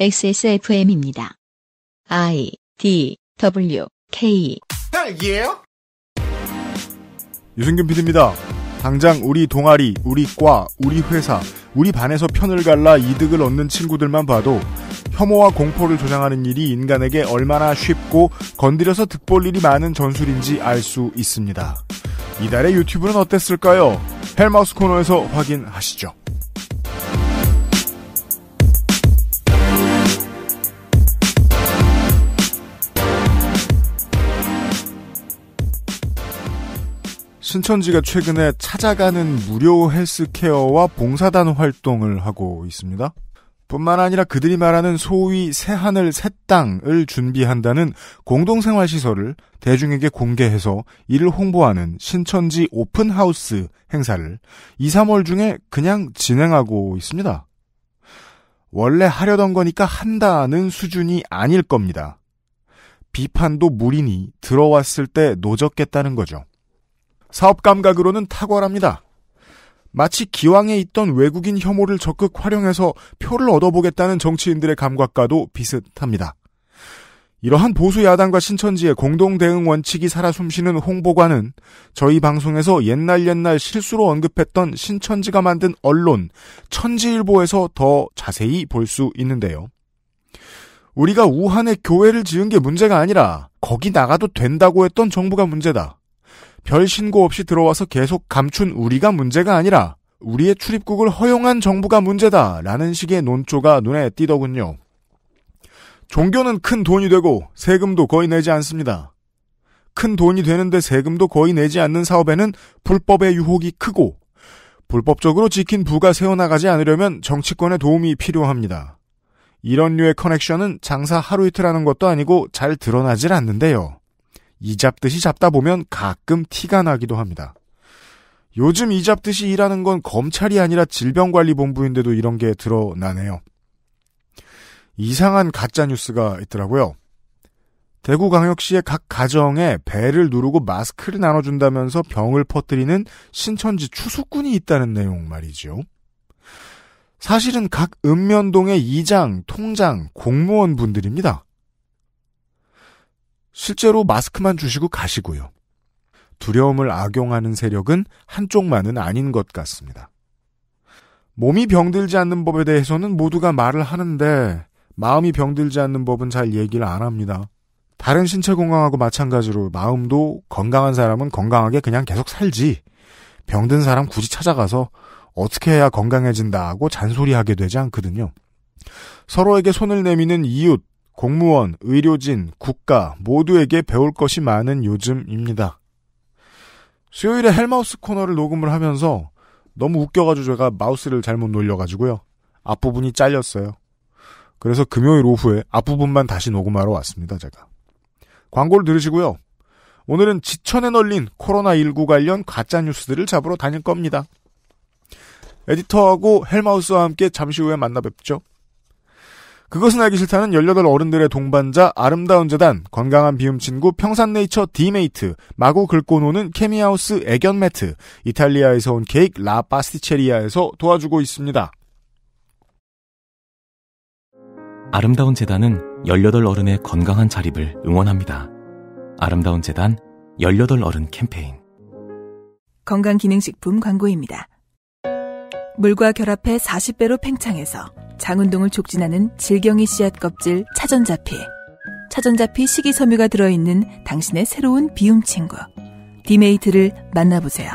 XSFM입니다. I D W K 유승균 PD입니다. 당장 우리 동아리, 우리 과, 우리 회사, 우리 반에서 편을 갈라 이득을 얻는 친구들만 봐도 혐오와 공포를 조장하는 일이 인간에게 얼마나 쉽고 건드려서 득볼 일이 많은 전술인지 알 수 있습니다. 이달의 유튜브는 어땠을까요? 헬마우스 코너에서 확인하시죠. 신천지가 최근에 찾아가는 무료 헬스케어와 봉사단 활동을 하고 있습니다. 뿐만 아니라 그들이 말하는 소위 새하늘 새 땅을 준비한다는 공동생활시설을 대중에게 공개해서 이를 홍보하는 신천지 오픈하우스 행사를 2, 3월 중에 그냥 진행하고 있습니다. 원래 하려던 거니까 한다는 수준이 아닐 겁니다. 비판도 무리니 들어왔을 때 노졌겠다는 거죠. 사업 감각으로는 탁월합니다. 마치 기왕에 있던 외국인 혐오를 적극 활용해서 표를 얻어보겠다는 정치인들의 감각과도 비슷합니다. 이러한 보수 야당과 신천지의 공동 대응 원칙이 살아 숨쉬는 홍보관은 저희 방송에서 옛날 옛날 실수로 언급했던 신천지가 만든 언론 천지일보에서 더 자세히 볼 수 있는데요. 우리가 우한에 교회를 지은 게 문제가 아니라 거기 나가도 된다고 했던 정부가 문제다. 별 신고 없이 들어와서 계속 감춘 우리가 문제가 아니라 우리의 출입국을 허용한 정부가 문제다라는 식의 논조가 눈에 띄더군요. 종교는 큰 돈이 되고 세금도 거의 내지 않습니다. 큰 돈이 되는데 세금도 거의 내지 않는 사업에는 불법의 유혹이 크고 불법적으로 지킨 부가 세워나가지 않으려면 정치권의 도움이 필요합니다. 이런 류의 커넥션은 장사 하루 이틀 하는 것도 아니고 잘 드러나질 않는데요. 이 잡듯이 잡다 보면 가끔 티가 나기도 합니다. 요즘 이 잡듯이 일하는 건 검찰이 아니라 질병관리본부인데도 이런 게 드러나네요. 이상한 가짜 뉴스가 있더라고요. 대구광역시의 각 가정에 배를 누르고 마스크를 나눠준다면서 병을 퍼뜨리는 신천지 추수꾼이 있다는 내용 말이죠. 사실은 각 읍면동의 이장, 통장, 공무원 분들입니다. 실제로 마스크만 주시고 가시고요. 두려움을 악용하는 세력은 한쪽만은 아닌 것 같습니다. 몸이 병들지 않는 법에 대해서는 모두가 말을 하는데 마음이 병들지 않는 법은 잘 얘기를 안 합니다. 다른 신체 건강하고 마찬가지로 마음도 건강한 사람은 건강하게 그냥 계속 살지 병든 사람 굳이 찾아가서 어떻게 해야 건강해진다고 잔소리하게 되지 않거든요. 서로에게 손을 내미는 이웃, 공무원, 의료진, 국가 모두에게 배울 것이 많은 요즘입니다. 수요일에 헬마우스 코너를 녹음을 하면서 너무 웃겨가지고 제가 마우스를 잘못 놀려가지고요. 앞부분이 잘렸어요. 그래서 금요일 오후에 앞부분만 다시 녹음하러 왔습니다, 제가. 광고를 들으시고요. 오늘은 지천에 널린 코로나19 관련 가짜뉴스들을 잡으러 다닐 겁니다. 에디터하고 헬마우스와 함께 잠시 후에 만나 뵙죠. 그것은 알기 싫다는 18 어른들의 동반자 아름다운 재단 건강한 비움 친구 평산네이처 디메이트 마구 긁고 노는 케미하우스 애견 매트 이탈리아에서 온 케이크 라 파스티체리아에서 도와주고 있습니다. 아름다운 재단은 18 어른의 건강한 자립을 응원합니다. 아름다운 재단 18 어른 캠페인 건강기능식품 광고입니다. 물과 결합해 40배로 팽창해서 장운동을 촉진하는 질경이 씨앗 껍질 차전자피. 차전자피 식이섬유가 들어있는 당신의 새로운 비움 친구. 디메이트를 만나보세요.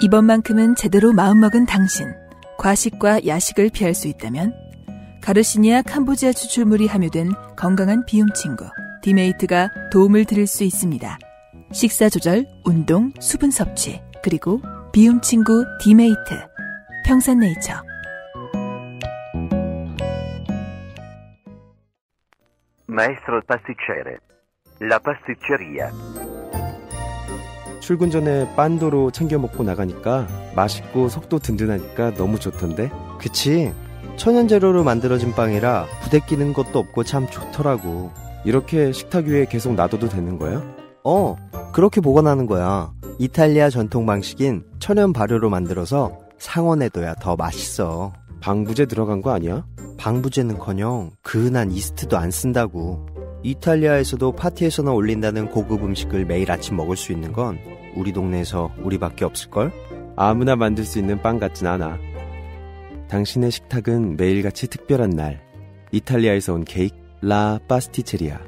이번만큼은 제대로 마음먹은 당신. 과식과 야식을 피할 수 있다면 가르시니아 캄보지아 추출물이 함유된 건강한 비움 친구 디메이트가 도움을 드릴 수 있습니다. 식사 조절, 운동, 수분 섭취, 그리고 비움 친구 디메이트. 평산네이처 마에스트로 파스티체레 라 파스티체리아 출근 전에 빤도로 챙겨 먹고 나가니까 맛있고 속도 든든하니까 너무 좋던데 그치 천연 재료로 만들어진 빵이라 부대 끼는 것도 없고 참 좋더라고 이렇게 식탁 위에 계속 놔둬도 되는 거야? 어 그렇게 보관하는 거야 이탈리아 전통 방식인 천연 발효로 만들어서 상온에둬야 더 맛있어. 방부제 들어간 거 아니야? 방부제는커녕 그은한 이스트도 안 쓴다고. 이탈리아에서도 파티에서나 올린다는 고급 음식을 매일 아침 먹을 수 있는 건 우리 동네에서 우리밖에 없을걸? 아무나 만들 수 있는 빵 같진 않아. 당신의 식탁은 매일같이 특별한 날. 이탈리아에서 온 케이크 라 파스티체리아.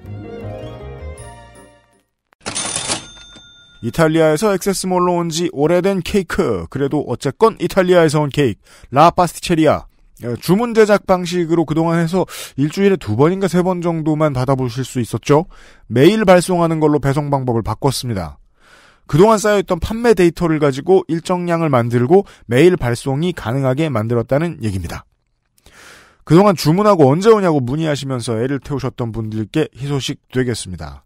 이탈리아에서 액세스몰로 온 지 오래된 케이크. 그래도 어쨌건 이탈리아에서 온 케이크. 라 파스티체리아. 어, 주문 제작 방식으로 그동안 해서 일주일에 두 번인가 세 번 정도만 받아보실 수 있었죠. 매일 발송하는 걸로 배송 방법을 바꿨습니다. 그동안 쌓여있던 판매 데이터를 가지고 일정량을 만들고 매일 발송이 가능하게 만들었다는 얘기입니다. 그동안 주문하고 언제 오냐고 문의하시면서 애를 태우셨던 분들께 희소식 되겠습니다.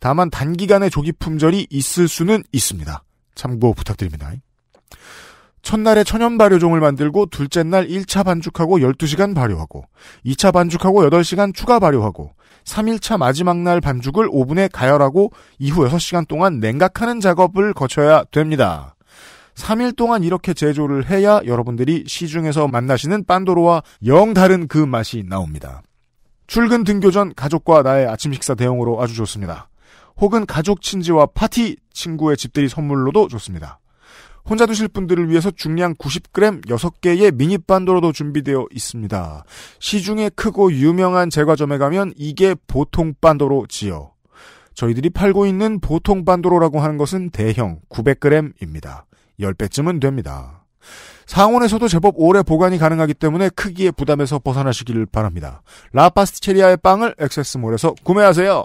다만 단기간의 조기 품절이 있을 수는 있습니다. 참고 부탁드립니다. 첫날에 천연 발효종을 만들고 둘째 날 1차 반죽하고 12시간 발효하고 2차 반죽하고 8시간 추가 발효하고 3일차 마지막 날 반죽을 오븐에 가열하고 이후 6시간 동안 냉각하는 작업을 거쳐야 됩니다. 3일 동안 이렇게 제조를 해야 여러분들이 시중에서 만나시는 빤도로와 영 다른 그 맛이 나옵니다. 출근 등교 전 가족과 나의 아침 식사 대용으로 아주 좋습니다. 혹은 가족 친지와 파티 친구의 집들이 선물로도 좋습니다. 혼자 드실 분들을 위해서 중량 90g 6개의 미니반도로도 준비되어 있습니다. 시중에 크고 유명한 제과점에 가면 이게 보통 반도로 지요. 저희들이 팔고 있는 보통 반도로라고 하는 것은 대형 900g입니다. 10배쯤은 됩니다. 상온에서도 제법 오래 보관이 가능하기 때문에 크기의 부담에서 벗어나시기를 바랍니다. 라파스티체리아의 빵을 액세스몰에서 구매하세요.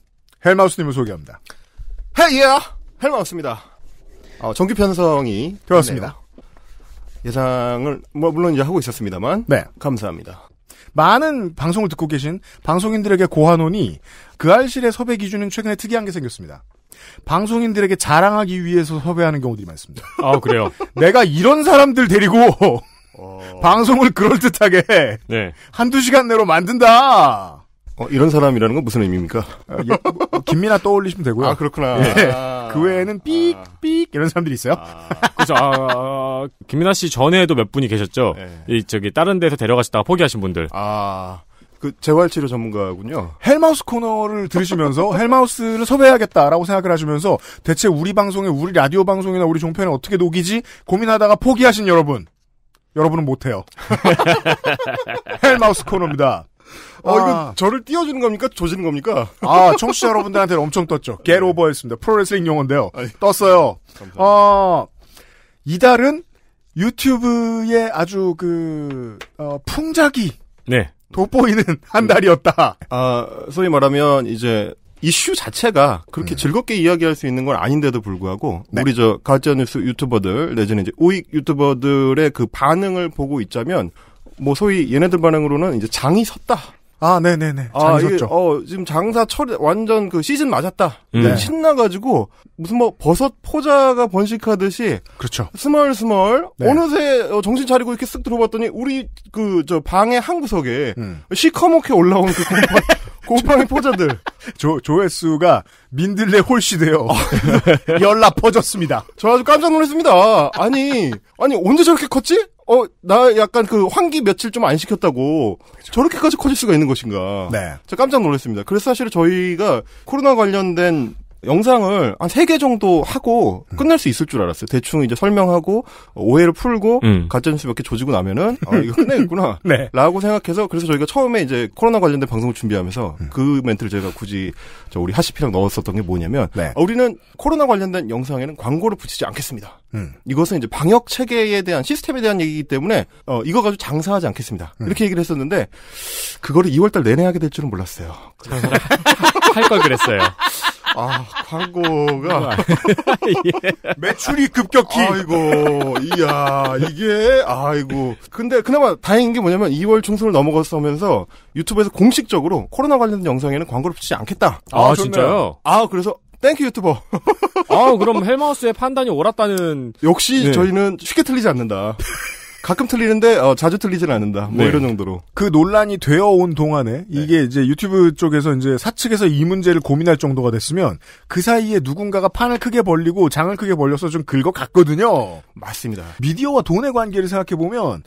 헬마우스님을 소개합니다. 헤이야 hey, yeah. 헬마우스입니다. 어, 정규 편성이 되었습니다. 예상을 뭐 물론 이제 하고 있었습니다만 네 감사합니다. 많은 방송을 듣고 계신 방송인들에게 고한원이 그 알실의 섭외 기준은 최근에 특이한 게 생겼습니다. 방송인들에게 자랑하기 위해서 섭외하는 경우들이 많습니다. 아 그래요? 내가 이런 사람들 데리고 어... 방송을 그럴듯하게 네. 한두 시간 내로 만든다. 어, 이런 사람이라는 건 무슨 의미입니까? 어, 예, 뭐, 김민아 떠올리시면 되고요. 아, 그렇구나. 예. 아, 그 외에는 삑, 아. 삑, 이런 사람들이 있어요. 아. 그렇죠. 아, 김민아 씨 전에도 몇 분이 계셨죠? 예. 이, 저기, 다른 데서 데려가시다가 포기하신 분들. 아. 그 재활치료 전문가군요. 헬마우스 코너를 들으시면서 헬마우스를 섭외해야겠다라고 생각을 하시면서 대체 우리 방송에 우리 라디오 방송이나 우리 종편에 어떻게 녹이지 고민하다가 포기하신 여러분. 여러분은 못해요. 헬마우스 코너입니다. 어, 이거 아. 저를 띄워주는 겁니까? 조지는 겁니까? 아, 청취자 여러분들한테 엄청 떴죠. 겟 오버였습니다. 프로레슬링 용어인데요. 아니, 떴어요. 감사합니다. 어, 이달은 유튜브에 아주 그, 어, 풍작이. 네. 돋보이는 한 달이었다. 아, 소위 말하면 이제 이슈 자체가 그렇게 음. 즐겁게 이야기할 수 있는 건 아닌데도 불구하고 네. 우리 저 가짜뉴스 유튜버들 내지는 이제 우익 유튜버들의 그 반응을 보고 있자면 뭐 소위 얘네들 반응으로는 이제 장이 섰다. 아, 네네네. 아, 이게, 어, 지금 장사 철, 완전 그 시즌 맞았다. 음. 신나가지고, 무슨 뭐, 버섯 포자가 번식하듯이. 그렇죠. 스멀스멀. 네. 어느새 어, 정신 차리고 이렇게 쓱 들어봤더니, 우리 그, 저, 방의 한 구석에, 음. 시커멓게 올라온 그 공방, 곰팡이 포자들. 조, 조회수가 민들레 홀씨돼요. 열라 퍼졌습니다. 저 아주 깜짝 놀랐습니다. 아니, 아니, 언제 저렇게 컸지? 어, 나 약간 그 환기 며칠 좀 안 시켰다고 그렇죠. 저렇게까지 커질 수가 있는 것인가. 네. 저 깜짝 놀랐습니다. 그래서 사실 저희가 코로나 관련된 영상을 한 세 개 정도 하고 음. 끝낼수 있을 줄 알았어요. 대충 이제 설명하고 오해를 풀고 음. 가짜뉴스 몇 개 조지고 나면은 아 이거 끝내겠구나 네. 라고 생각해서 그래서 저희가 처음에 이제 코로나 관련된 방송을 준비하면서 음. 그 멘트를 제가 굳이 저 우리 하시피랑 넣었었던 게 뭐냐면 네. 아, 우리는 코로나 관련된 영상에는 광고를 붙이지 않겠습니다. 음. 이것은 이제 방역 체계에 대한 시스템에 대한 얘기이기 때문에 어, 이거 가지고 장사하지 않겠습니다. 음. 이렇게 얘기를 했었는데 그거를 2월달 내내 하게 될 줄은 몰랐어요. 할 걸 그랬어요. 아, 광고가 매출이 급격히 아이고 이야 이게 아이고 근데 그나마 다행인 게 뭐냐면 2월 중순을 넘어갔으면서 유튜브에서 공식적으로 코로나 관련 영상에는 광고를 붙이지 않겠다. 아, 아 진짜요? 아 그래서 땡큐 유튜버. 아 그럼 헬마우스의 판단이 옳았다는. 역시 네. 저희는 쉽게 틀리지 않는다. 가끔 틀리는데 어, 자주 틀리진 않는다. 뭐 네. 이런 정도로. 그 논란이 되어 온 동안에 네. 이게 네. 이제 유튜브 쪽에서 이제 사측에서 이 문제를 고민할 정도가 됐으면 그 사이에 누군가가 판을 크게 벌리고 장을 크게 벌려서 좀 긁어 갔거든요. 맞습니다. 미디어와 돈의 관계를 생각해 보면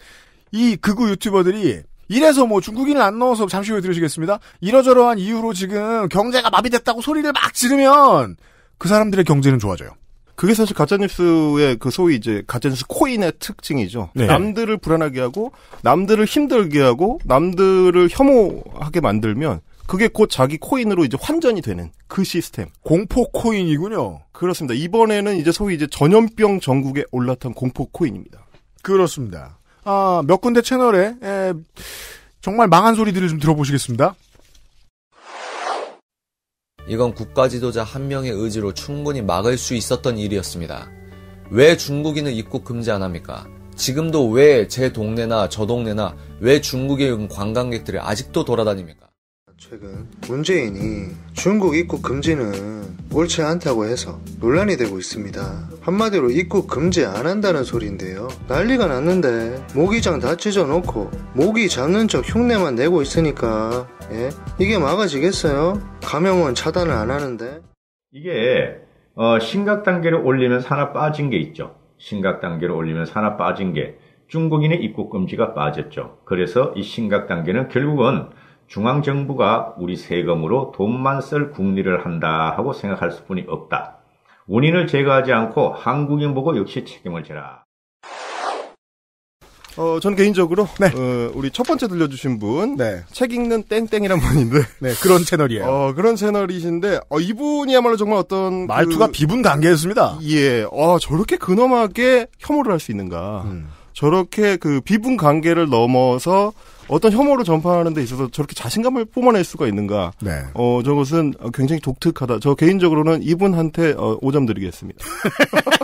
이 극우 유튜버들이 이래서 뭐 중국인을 안 넣어서 잠시 후에 들으시겠습니다. 이러저러한 이유로 지금 경제가 마비됐다고 소리를 막 지르면 그 사람들의 경제는 좋아져요. 그게 사실 가짜뉴스의 그 소위 이제 가짜뉴스 코인의 특징이죠. 네. 남들을 불안하게 하고, 남들을 힘들게 하고, 남들을 혐오하게 만들면, 그게 곧 자기 코인으로 이제 환전이 되는 그 시스템. 공포 코인이군요. 그렇습니다. 이번에는 이제 소위 이제 전염병 전국에 올라탄 공포 코인입니다. 그렇습니다. 아, 몇 군데 채널에, 에, 정말 망한 소리들을 좀 들어보시겠습니다. 이건 국가 지도자 한 명의 의지로 충분히 막을 수 있었던 일이었습니다. 왜 중국인은 입국 금지 안 합니까? 지금도 왜 제 동네나 저 동네나 왜 중국의 관광객들이 아직도 돌아다닙니까? 최근 문재인이 중국 입국 금지는 옳지 않다고 해서 논란이 되고 있습니다. 한마디로 입국 금지 안 한다는 소리인데요. 난리가 났는데 모기장 다 찢어놓고 모기 잡는 척 흉내만 내고 있으니까 예? 이게 막아지겠어요? 감염은 차단을 안 하는데 이게 어, 심각 단계를 올리면 산업 빠진 게 있죠. 심각 단계를 올리면 산업 빠진 게 중국인의 입국 금지가 빠졌죠. 그래서 이 심각 단계는 결국은 중앙정부가 우리 세금으로 돈만 쓸 국리를 한다 하고 생각할 수뿐이 없다. 원인을 제거하지 않고 한국인 보고 역시 책임을 져라. 어, 전 개인적으로 네. 어, 우리 첫 번째 들려주신 분, 네. 책 읽는 땡땡이란 분인데, 네, 그런 채널이에요. 어, 그런 채널이신데, 어, 이분이야말로 정말 어떤 말투가 그... 비분 단계였습니다. 예, 어, 저렇게 근엄하게 혐오를 할 수 있는가. 음. 저렇게 그 비분 관계를 넘어서 어떤 혐오를 전파하는 데 있어서 저렇게 자신감을 뿜어낼 수가 있는가. 네. 어, 저것은 굉장히 독특하다. 저 개인적으로는 이분한테 어, 5점 드리겠습니다.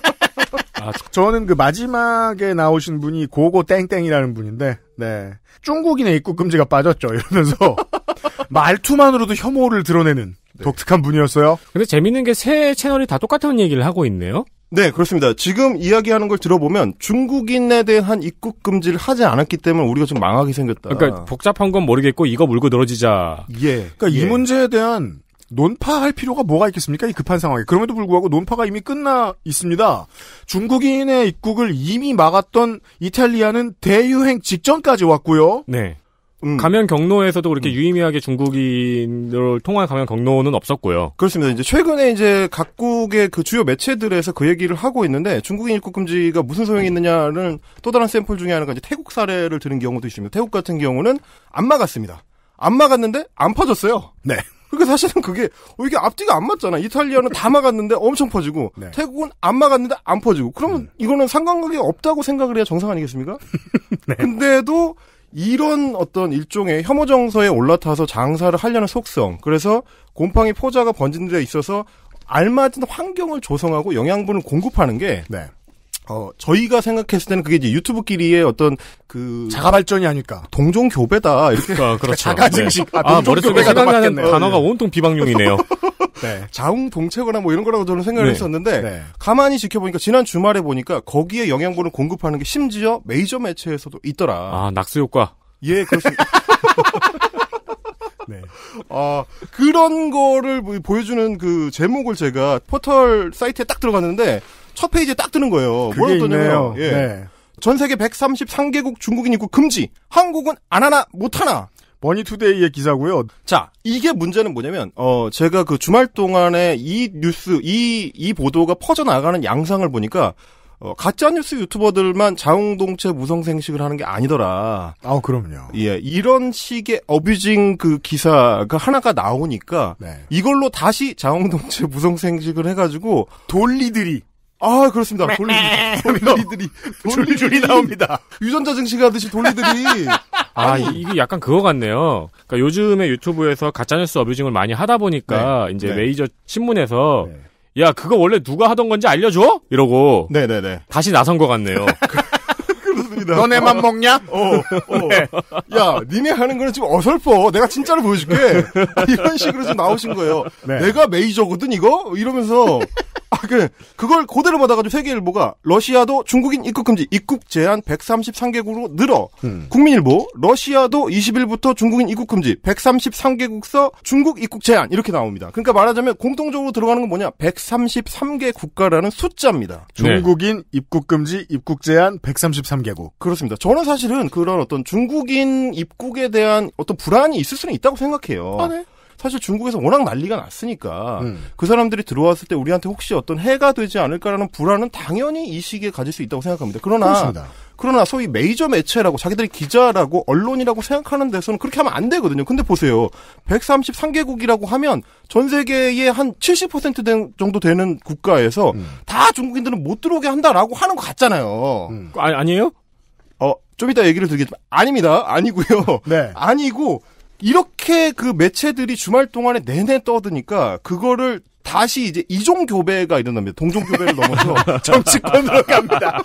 아, 저는 그 마지막에 나오신 분이 고고 땡땡이라는 분인데, 네. 중국인의 입국 금지가 빠졌죠. 이러면서 말투만으로도 혐오를 드러내는 네. 독특한 분이었어요. 근데 재밌는 게 세 채널이 다 똑같은 얘기를 하고 있네요. 네, 그렇습니다. 지금 이야기하는 걸 들어보면 중국인에 대한 입국 금지를 하지 않았기 때문에 우리가 지금 망하게 생겼다. 그러니까 복잡한 건 모르겠고 이거 물고 늘어지자. 예. 그러니까 예. 이 문제에 대한 논파할 필요가 뭐가 있겠습니까? 이 급한 상황에. 그럼에도 불구하고 논파가 이미 끝나 있습니다. 중국인의 입국을 이미 막았던 이탈리아는 대유행 직전까지 왔고요. 네. 음. 감염 경로에서도 그렇게 음. 유의미하게 중국인을 통한 감염 경로는 없었고요. 그렇습니다. 이제 최근에 이제 각국의 그 주요 매체들에서 그 얘기를 하고 있는데 중국인 입국 금지가 무슨 소용이 있느냐는 또 다른 샘플 중에 하나가 이제 태국 사례를 들은 경우도 있습니다. 태국 같은 경우는 안 막았습니다. 안 막았는데 안 퍼졌어요. 네. 그러니까 사실은 그게 어, 이게 앞뒤가 안 맞잖아. 이탈리아는 다 막았는데 엄청 퍼지고 네. 태국은 안 막았는데 안 퍼지고. 그러면 음. 이거는 상관관계 없다고 생각을 해야 정상 아니겠습니까? 네. 근데도 이런 어떤 일종의 혐오 정서에 올라타서 장사를 하려는 속성. 그래서 곰팡이 포자가 번진 데 있어서 알맞은 환경을 조성하고 영양분을 공급하는 게 네. 어, 저희가 생각했을 때는 그게 이제 유튜브끼리의 어떤 그 자가 발전이 아닐까. 동종 교배다 이렇게 그까 그러니까 그렇죠. 그러니까 자가 증식. 네. 아, 아 머릿속에 생각나는 단어가 네. 온통 비방용이네요. 네. 자웅 동체거나 뭐 이런 거라고 저는 생각을 네. 했었는데 네. 가만히 지켜보니까 지난 주말에 보니까 거기에 영양분을 공급하는 게 심지어 메이저 매체에서도 있더라. 아 낙수 효과. 예 그렇습니다. 네. 아 그런 거를 보여주는 그 제목을 제가 포털 사이트에 딱 들어갔는데 첫 페이지에 딱 뜨는 거예요. 그게 있네요. 예. 네. 전 세계 133개국 중국인 입국 금지. 한국은 안 하나 못 하나. 머니투데이의 기사고요. 자, 이게 문제는 뭐냐면 어 제가 그 주말 동안에 이 뉴스 이이 이 보도가 퍼져 나가는 양상을 보니까 어, 가짜 뉴스 유튜버들만 자웅동체 무성생식을 하는 게 아니더라. 아, 그럼요. 예, 이런 식의 어뷰징 그 기사가 하나가 나오니까 네. 이걸로 다시 자웅동체 무성생식을 해가지고 돌리들이 아 그렇습니다. 네. 돌리들 네. 돌리들이 돌리들이 나옵니다. 유전자 증식하듯이 돌리들이. 아 이게 약간 그거 같네요. 그러니까 요즘에 유튜브에서 가짜뉴스 어뷰징을 많이 하다 보니까 네. 이제 네. 메이저 신문에서 네. 야 그거 원래 누가 하던 건지 알려줘 이러고 네네네 네, 다시 나선 것 같네요. 그렇습니다. 너네만 어. 먹냐? 어, 어. 야, 니네 하는 거는 지금 어설퍼. 내가 진짜로 보여줄게. 이런 식으로 좀 나오신 거예요. 내가 메이저거든, 이거? 이러면서 아, 그래. 그걸 그대로 받아가지고 세계일보가 러시아도 중국인 입국 금지, 입국 제한 133개국으로 늘어. 음. 국민일보, 러시아도 20일부터 중국인 입국 금지, 133개국서 중국 입국 제한. 이렇게 나옵니다. 그러니까 말하자면 공통적으로 들어가는 건 뭐냐? 133개 국가라는 숫자입니다. 중국인 네. 입국 금지, 입국 제한 133개국. 그렇습니다. 저는 사실은 그런 어떤 중국인 입국에 대한 어떤 불안이 있을 수는 있다고 생각해요. 아, 네. 사실 중국에서 워낙 난리가 났으니까 음. 그 사람들이 들어왔을 때 우리한테 혹시 어떤 해가 되지 않을까라는 불안은 당연히 이 시기에 가질 수 있다고 생각합니다. 그러나 그렇습니다. 그러나 소위 메이저 매체라고 자기들이 기자라고 언론이라고 생각하는 데서는 그렇게 하면 안 되거든요. 근데 보세요. 133개국이라고 하면 전 세계의 한 70% 정도 되는 국가에서 음. 다 중국인들은 못 들어오게 한다라고 하는 것 같잖아요. 음. 아, 아니에요? 어, 좀 이따 얘기를 드리겠지만 아닙니다. 아니고요. 네. 아니고 이렇게 그 매체들이 주말 동안에 내내 떠드니까 그거를 다시 이제 이종 교배가 일어납니다. 동종 교배를 넘어서 정치권으로 갑니다.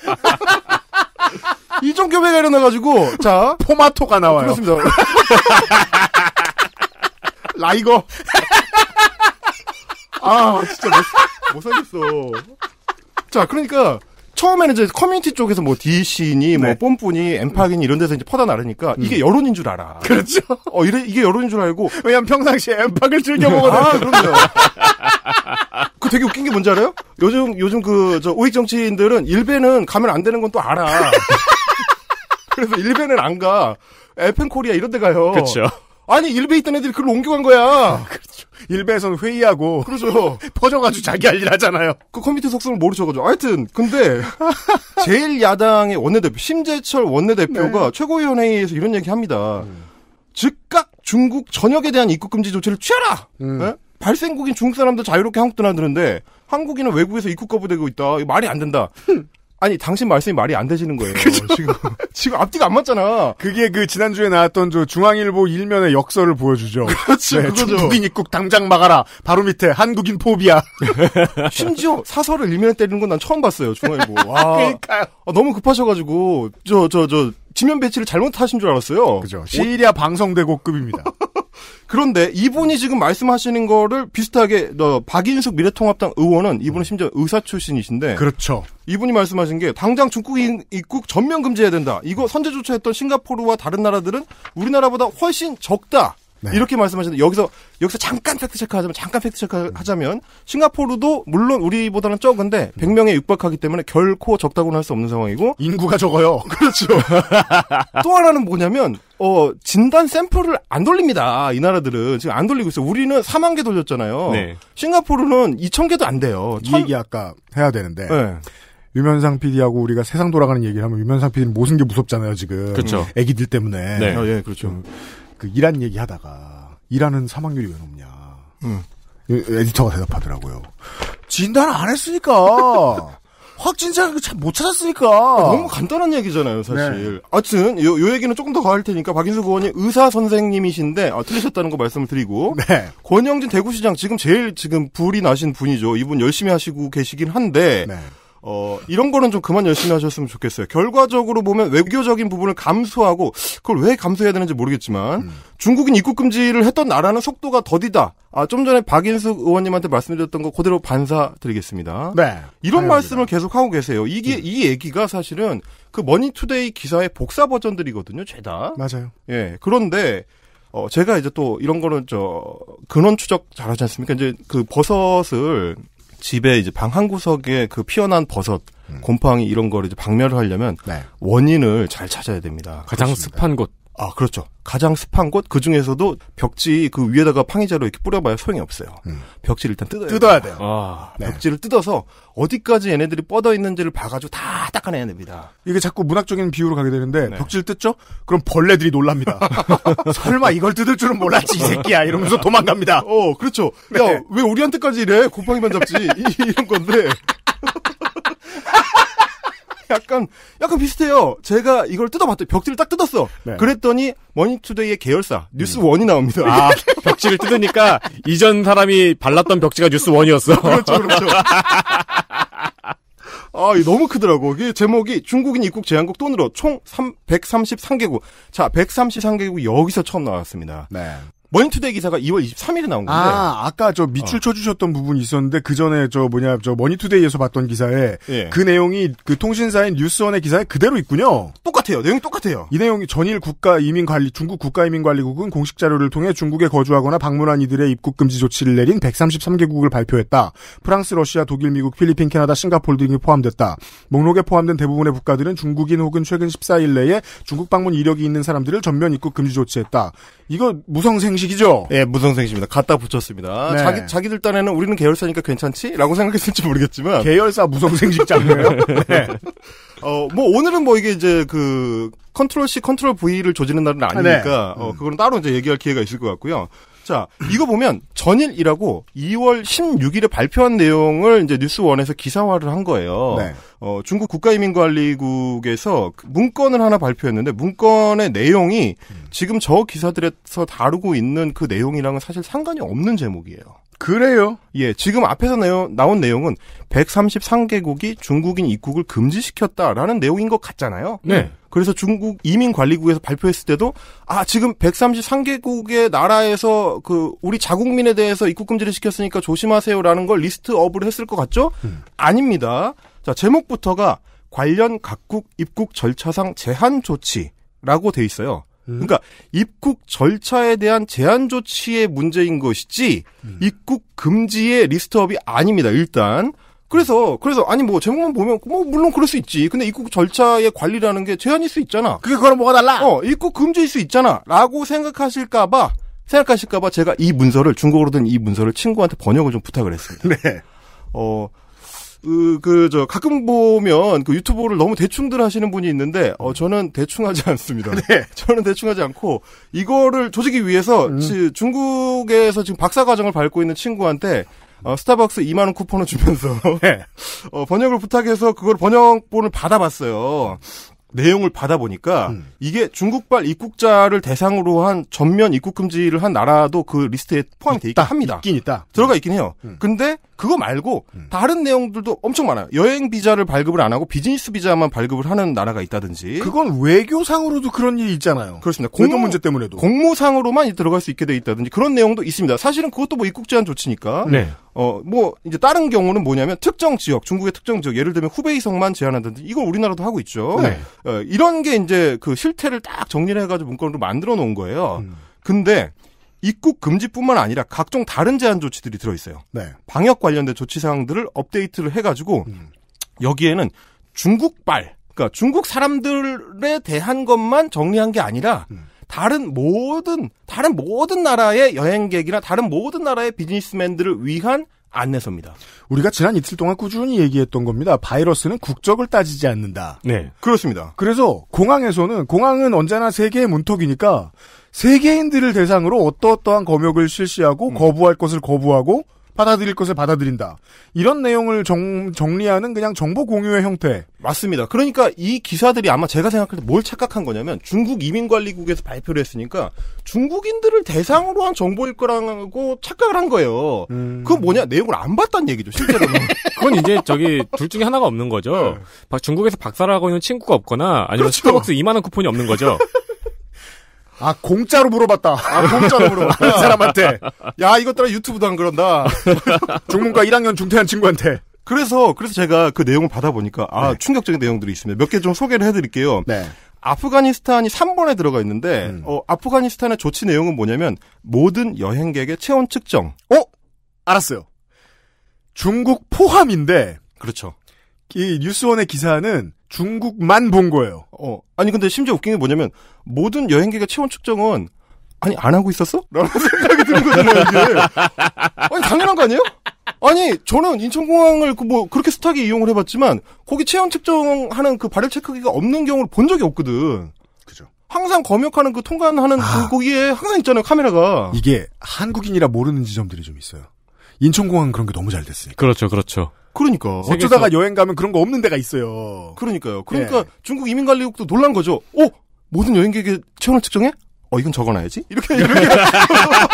이종 교배가 일어나가지고 자 포마토가 나와요. 그렇습니다. 라이거. 아 진짜 못, 못 살겠어. 자 그러니까 처음에는 이제 커뮤니티 쪽에서 뭐 디신이 뭐 네. 뽐뿌니 엠파기니 이런 데서 이제 퍼다 나르니까 음. 이게 여론인 줄 알아. 그렇죠. 어 이래 이게 여론인 줄 알고 왜냐면 평상시에 엠팍을 즐겨 아, 먹어도 아 그럼요. 그 되게 웃긴 게 뭔지 알아요? 요즘 요즘 그저 오익 정치인들은 일베는 가면 안 되는 건 또 알아. 그래서 일베는 안 가. 에펜코리아 이런 데 가요. 그렇죠. 아니 일베 있던 애들이 글로 옮겨간 거야. 그렇죠. 일베에서 회의하고 그렇죠. 퍼져가지고 자기 할 일 하잖아요. 그 컴퓨터 속성을 모르셔가지고 하여튼 근데 제일 야당의 원내대표 심재철 원내대표가 네. 최고위원회의에서 이런 얘기합니다. 음. 즉각 중국 전역에 대한 입국 금지 조치를 취하라. 음. 네? 발생국인 중국 사람들 자유롭게 한국 떠나드는데 한국인은 외국에서 입국 거부되고 있다. 이거 말이 안 된다. 아니 당신 말씀이 말이 안 되시는 거예요. 지금 지금 앞뒤가 안 맞잖아. 그게 그 지난주에 나왔던 저 중앙일보 일면의 역설을 보여주죠. 그렇지 네, 그거죠. 중인 입국 당장 막아라. 바로 밑에 한국인 포비아. 심지어 사설을 일면에 때리는 건 난 처음 봤어요. 중앙일보. 와, 그러니까요. 아, 너무 급하셔가지고 저 저, 저, 지면 배치를 잘못하신 줄 알았어요. 그죠. 시리아 방송대고급입니다. 그런데 이분이 지금 말씀하시는 거를 비슷하게 너 어, 박인숙 미래통합당 의원은 이분은 음. 심지어 의사 출신이신데 그렇죠. 이분이 말씀하신 게 당장 중국 입국 전면 금지해야 된다. 이거 선제 조처했던 싱가포르와 다른 나라들은 우리나라보다 훨씬 적다. 네. 이렇게 말씀하셨는데 여기서 여기서 잠깐 팩트 체크하자면 잠깐 팩트 체크하자면 싱가포르도 물론 우리보다는 적은데 100명에 육박하기 때문에 결코 적다고는 할 수 없는 상황이고 인구가 적어요. 그렇죠. 또 하나는 뭐냐면 어 진단 샘플을 안 돌립니다. 이 나라들은 지금 안 돌리고 있어요. 우리는 4만 개 돌렸잖아요. 네. 싱가포르는 2천 개도 안 돼요. 이 천... 얘기 아까 해야 되는데 네. 유면상 PD하고 우리가 세상 돌아가는 얘기를 하면 유면상 PD는 모순게 무섭잖아요, 지금. 그렇죠. 애기들 때문에. 네, 어, 예, 그렇죠. 음. 그 일한 얘기하다가 일하는 사망률이 왜 높냐. 응. 음. 에디터가 대답하더라고요. 진단 안 했으니까. 확진자를 잘못 찾았으니까. 너무 간단한 얘기잖아요, 사실. 네. 아무튼, 요, 요 얘기는 조금 더 가할 테니까, 박인수 의원이 의사 선생님이신데, 아, 틀리셨다는 거 말씀을 드리고. 네. 권영진 대구시장, 지금 제일 지금 불이 나신 분이죠. 이분 열심히 하시고 계시긴 한데, 네. 어, 이런 거는 좀 그만 열심히 하셨으면 좋겠어요. 결과적으로 보면 외교적인 부분을 감수하고 그걸 왜 감수해야 되는지 모르겠지만 음. 중국인 입국 금지를 했던 나라는 속도가 더디다. 아, 좀 전에 박인숙 의원님한테 말씀드렸던 거 그대로 반사드리겠습니다. 네. 이런 당연합니다. 말씀을 계속 하고 계세요. 이게, 음. 이 얘기가 사실은 그 머니투데이 기사의 복사 버전들이거든요, 죄다. 맞아요. 예. 그런데 어, 제가 이제 또 이런 거는 저 근원 추적 잘하지 않습니까? 이제 그 버섯을 집에 이제 방 한 구석에 그 피어난 버섯, 음. 곰팡이 이런 거를 이제 박멸을 하려면 네. 원인을 잘 찾아야 됩니다. 가장 그렇습니다. 습한 곳. 아, 그렇죠. 가장 습한 곳, 그 중에서도 벽지 그 위에다가 팡이자로 이렇게 뿌려봐야 소용이 없어요. 음. 벽지를 일단 뜯어야, 뜯어야 돼요. 아, 네. 벽지를 뜯어서 어디까지 얘네들이 뻗어 있는지를 봐가지고 다 닦아내야 됩니다. 이게 자꾸 문학적인 비유로 가게 되는데, 네. 벽지를 뜯죠? 그럼 벌레들이 놀랍니다. 설마 이걸 뜯을 줄은 몰랐지, 이 새끼야. 이러면서 도망갑니다. 어, 그렇죠. 네. 왜 우리한테까지 이래? 곰팡이만 잡지. 이, 이런 건데. 약간 약간 비슷해요. 제가 이걸 뜯어봤더니 벽지를 딱 뜯었어. 네. 그랬더니 머니투데이의 계열사 뉴스 음. 원이 나옵니다. 아, 벽지를 뜯으니까 이전 사람이 발랐던 벽지가 뉴스 원이었어 그렇죠, 그렇죠. 아, 너무 크더라고. 이게 제목이 중국인 입국 제한국 돈으로 총 133개국. 자, 133개국 여기서 처음 나왔습니다. 네. 머니투데이 기사가 2월 23일에 나온 건데. 아, 아까 저 밑줄 어. 쳐주셨던 부분이 있었는데, 그 전에 저 뭐냐, 저 머니투데이에서 봤던 기사에 예. 그 내용이 그 통신사인 뉴스원의 기사에 그대로 있군요. 똑같아요. 내용이 똑같아요. 이 내용이 전일 국가이민관리, 중국 국가이민관리국은 공식 자료를 통해 중국에 거주하거나 방문한 이들의 입국금지 조치를 내린 133개국을 발표했다. 프랑스, 러시아, 독일, 미국, 필리핀, 캐나다, 싱가폴 등이 포함됐다. 목록에 포함된 대부분의 국가들은 중국인 혹은 최근 14일 내에 중국 방문 이력이 있는 사람들을 전면 입국 금지 조치했다. 이거 무성생식 무식이죠? 예, 무성생십니다. 갖다 붙였습니다. 네. 자기, 자기들 딴에는 우리는 계열사니까 괜찮지? 라고 생각했을지 모르겠지만. 계열사 무성생식장이 네. 어, 뭐, 오늘은 뭐 이게 이제 그, 컨트롤 C, 컨트롤 V를 조지는 날은 아니니까, 아, 네. 어, 그거는 따로 이제 얘기할 기회가 있을 것 같고요. 자, 이거 보면 전일이라고 2월 16일에 발표한 내용을 이제 뉴스원에서 기사화를 한 거예요. 네. 어, 중국 국가이민관리국에서 문건을 하나 발표했는데 문건의 내용이 음. 지금 저 기사들에서 다루고 있는 그 내용이랑은 사실 상관이 없는 제목이에요. 그래요? 예, 지금 앞에서 내용, 나온 내용은 133개국이 중국인 입국을 금지시켰다라는 내용인 것 같잖아요. 네. 그래서 중국 이민관리국에서 발표했을 때도 아 지금 133개국의 나라에서 그 우리 자국민에 대해서 입국 금지를 시켰으니까 조심하세요라는 걸 리스트업을 했을 것 같죠? 음. 아닙니다. 자 제목부터가 관련 각국 입국 절차상 제한 조치라고 돼 있어요. 음. 그러니까 입국 절차에 대한 제한 조치의 문제인 것이지 음. 입국 금지의 리스트업이 아닙니다. 일단 그래서 그래서 아니 뭐 제목만 보면 뭐 물론 그럴 수 있지. 근데 입국 절차의 관리라는 게 제한일 수 있잖아. 그게 그럼 뭐가 달라? 어, 입국 금지일 수 있잖아라고 생각하실까 봐 생각하실까 봐 제가 이 문서를 중국어로 된 이 문서를 친구한테 번역을 좀 부탁을 했습니다. 네. 어 그저 가끔 보면 그 유튜브를 너무 대충들 하시는 분이 있는데 어 저는 대충 하지 않습니다. 네. 저는 대충 하지 않고 이거를 조직기 위해서 음. 중국에서 지금 박사 과정을 밟고 있는 친구한테 어, 스타벅스 2만 원 쿠폰을 주면서 네. 어, 번역을 부탁해서 그걸 번역본을 받아봤어요. 내용을 받아보니까 음. 이게 중국발 입국자를 대상으로 한 전면 입국 금지를 한 나라도 그 리스트에 포함이 돼있 있다, 합니다. 있긴 있다. 들어가 있긴 해요. 음. 음. 근데 그거 말고 음. 다른 내용들도 엄청 많아요. 여행 비자를 발급을 안 하고 비즈니스 비자만 발급을 하는 나라가 있다든지. 그건 외교상으로도 그런 일이 있잖아요. 그렇습니다. 공무 문제 때문에도. 공무상으로만 들어갈 수 있게 돼 있다든지 그런 내용도 있습니다. 사실은 그것도 뭐 입국 제한 조치니까. 네. 어뭐 이제 다른 경우는 뭐냐면 특정 지역 중국의 특정 지역 예를 들면 후베이성만 제한한다든지 이걸 우리나라도 하고 있죠. 네. 어, 이런 게 이제 그 실태를 딱 정리를 해가지고 문건으로 만들어 놓은 거예요. 음. 근데 입국 금지뿐만 아니라 각종 다른 제한 조치들이 들어 있어요. 네. 방역 관련된 조치 사항들을 업데이트를 해가지고 음. 여기에는 중국발, 그러니까 중국 사람들에 대한 것만 정리한 게 아니라 음. 다른 모든 다른 모든 나라의 여행객이나 다른 모든 나라의 비즈니스맨들을 위한 안내서입니다. 우리가 지난 이틀 동안 꾸준히 얘기했던 겁니다. 바이러스는 국적을 따지지 않는다. 네, 그렇습니다. 그래서 공항에서는 공항은 언제나 세계의 문턱이니까 세계인들을 대상으로 어떠어떠한 검역을 실시하고 음. 거부할 것을 거부하고 받아들일 것을 받아들인다. 이런 내용을 정, 정리하는 그냥 정보 공유의 형태. 맞습니다. 그러니까 이 기사들이 아마 제가 생각할 때 뭘 착각한 거냐면 중국 이민관리국에서 발표를 했으니까 중국인들을 대상으로 한 정보일 거라고 착각을 한 거예요. 음... 그 뭐냐 내용을 안 봤다는 얘기죠 실제로는. 그건 이제 저기 둘 중에 하나가 없는 거죠. 네. 중국에서 박사를 하고 있는 친구가 없거나 아니면 그렇죠. 스타벅스 2만 원 쿠폰이 없는 거죠. 아 공짜로 물어봤다. 아 공짜로 물어봤다. 사람한테. 야 이것들아 유튜브도 안 그런다. 중문과 1학년 중퇴한 친구한테. 그래서 그래서 제가 그 내용을 받아보니까 아 네. 충격적인 내용들이 있습니다. 몇 개 좀 소개를 해드릴게요. 네. 아프가니스탄이 3번에 들어가 있는데 음. 어, 아프가니스탄의 조치 내용은 뭐냐면 모든 여행객의 체온 측정. 어? 알았어요. 중국 포함인데. 그렇죠. 이 뉴스원의 기사는 중국만 본 거예요. 어. 아니 근데 심지어 웃긴 게 뭐냐면 모든 여행객의 체온 측정은 아니 안 하고 있었어? 라는 생각이 드는 거잖아요. 이제. 아니 당연한 거 아니에요? 아니 저는 인천공항을 그 뭐 그렇게 스타게 이용을 해봤지만 거기 체온 측정하는 그 발열 체크기가 없는 경우를 본 적이 없거든. 그죠. 항상 검역하는 그 통관하는 아. 그 거기에 항상 있잖아요 카메라가. 이게 한국인이라 모르는 지점들이 좀 있어요. 인천공항 은 그런 게 너무 잘 됐으니까. 그렇죠, 그렇죠. 그러니까. 어쩌다가 여행 가면 그런 거 없는 데가 있어요. 그러니까요. 그러니까 네. 중국 이민관리국도 놀란 거죠. 어? 모든 여행객의 체온을 측정해? 어, 이건 적어놔야지? 이렇게, 이렇게. 네.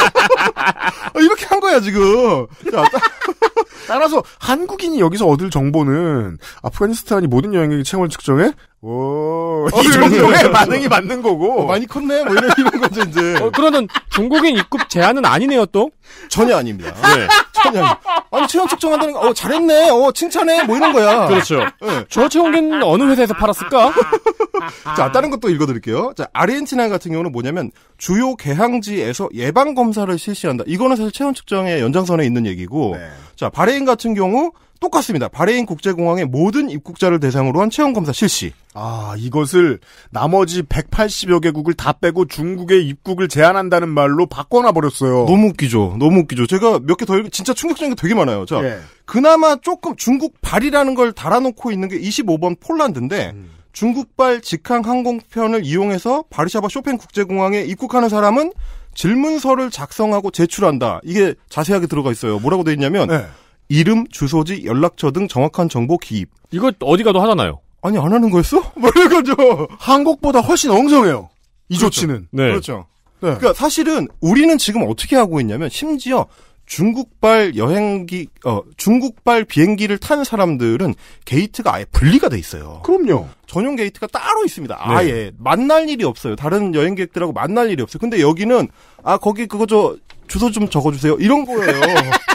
아, 이렇게 한 거야, 지금. 자, 따라서 한국인이 여기서 얻을 정보는 아프가니스탄이 모든 여행객의 체온을 측정해? 오, 어, 이 정도의 반응이 맞는 거고. 어, 많이 컸네? 뭐 이런, 이런 거죠, 이제. 어, 그러면 중국인 입국 제한은 아니네요, 또? 전혀 아닙니다. 네. 하냐. 아니, 체형 측정한다는 거, 어, 잘했네. 어, 칭찬해. 뭐 이런 거야. 그렇죠. 네. 저 체온계는 어느 회사에서 팔았을까? 자, 다른 것도 읽어드릴게요. 자, 아르헨티나 같은 경우는 뭐냐면, 주요 개항지에서 예방검사를 실시한다. 이거는 사실 체온 측정의 연장선에 있는 얘기고, 네. 자, 바레인 같은 경우, 똑같습니다. 바레인 국제공항의 모든 입국자를 대상으로 한 체험검사 실시. 아, 이것을 나머지 180여 개국을 다 빼고 중국의 입국을 제한한다는 말로 바꿔놔버렸어요. 너무 웃기죠. 너무 웃기죠. 제가 몇 개 더 읽, 진짜 충격적인 게 되게 많아요. 자, 예. 그나마 조금 중국 발이라는 걸 달아놓고 있는 게 25번 폴란드인데, 음. 중국발 직항 항공편을 이용해서 바르샤바 쇼팽 국제공항에 입국하는 사람은 질문서를 작성하고 제출한다. 이게 자세하게 들어가 있어요. 뭐라고 돼 있냐면, 네. 이름, 주소지, 연락처 등 정확한 정보 기입. 이거 어디 가도 하잖아요. 아니 안 하는 거였어? 뭐가지고 한국보다 훨씬 엉성해요. 이 그렇죠. 조치는. 네. 그렇죠. 네. 그러니까 사실은 우리는 지금 어떻게 하고 있냐면 심지어 중국발 여행기 어 중국발 비행기를 탄 사람들은 게이트가 아예 분리가 돼 있어요. 그럼요. 전용 게이트가 따로 있습니다. 네. 아예 네. 만날 일이 없어요. 다른 여행객들하고 만날 일이 없어요. 근데 여기는 아 거기 그거 저 주소 좀 적어주세요. 이런 거예요.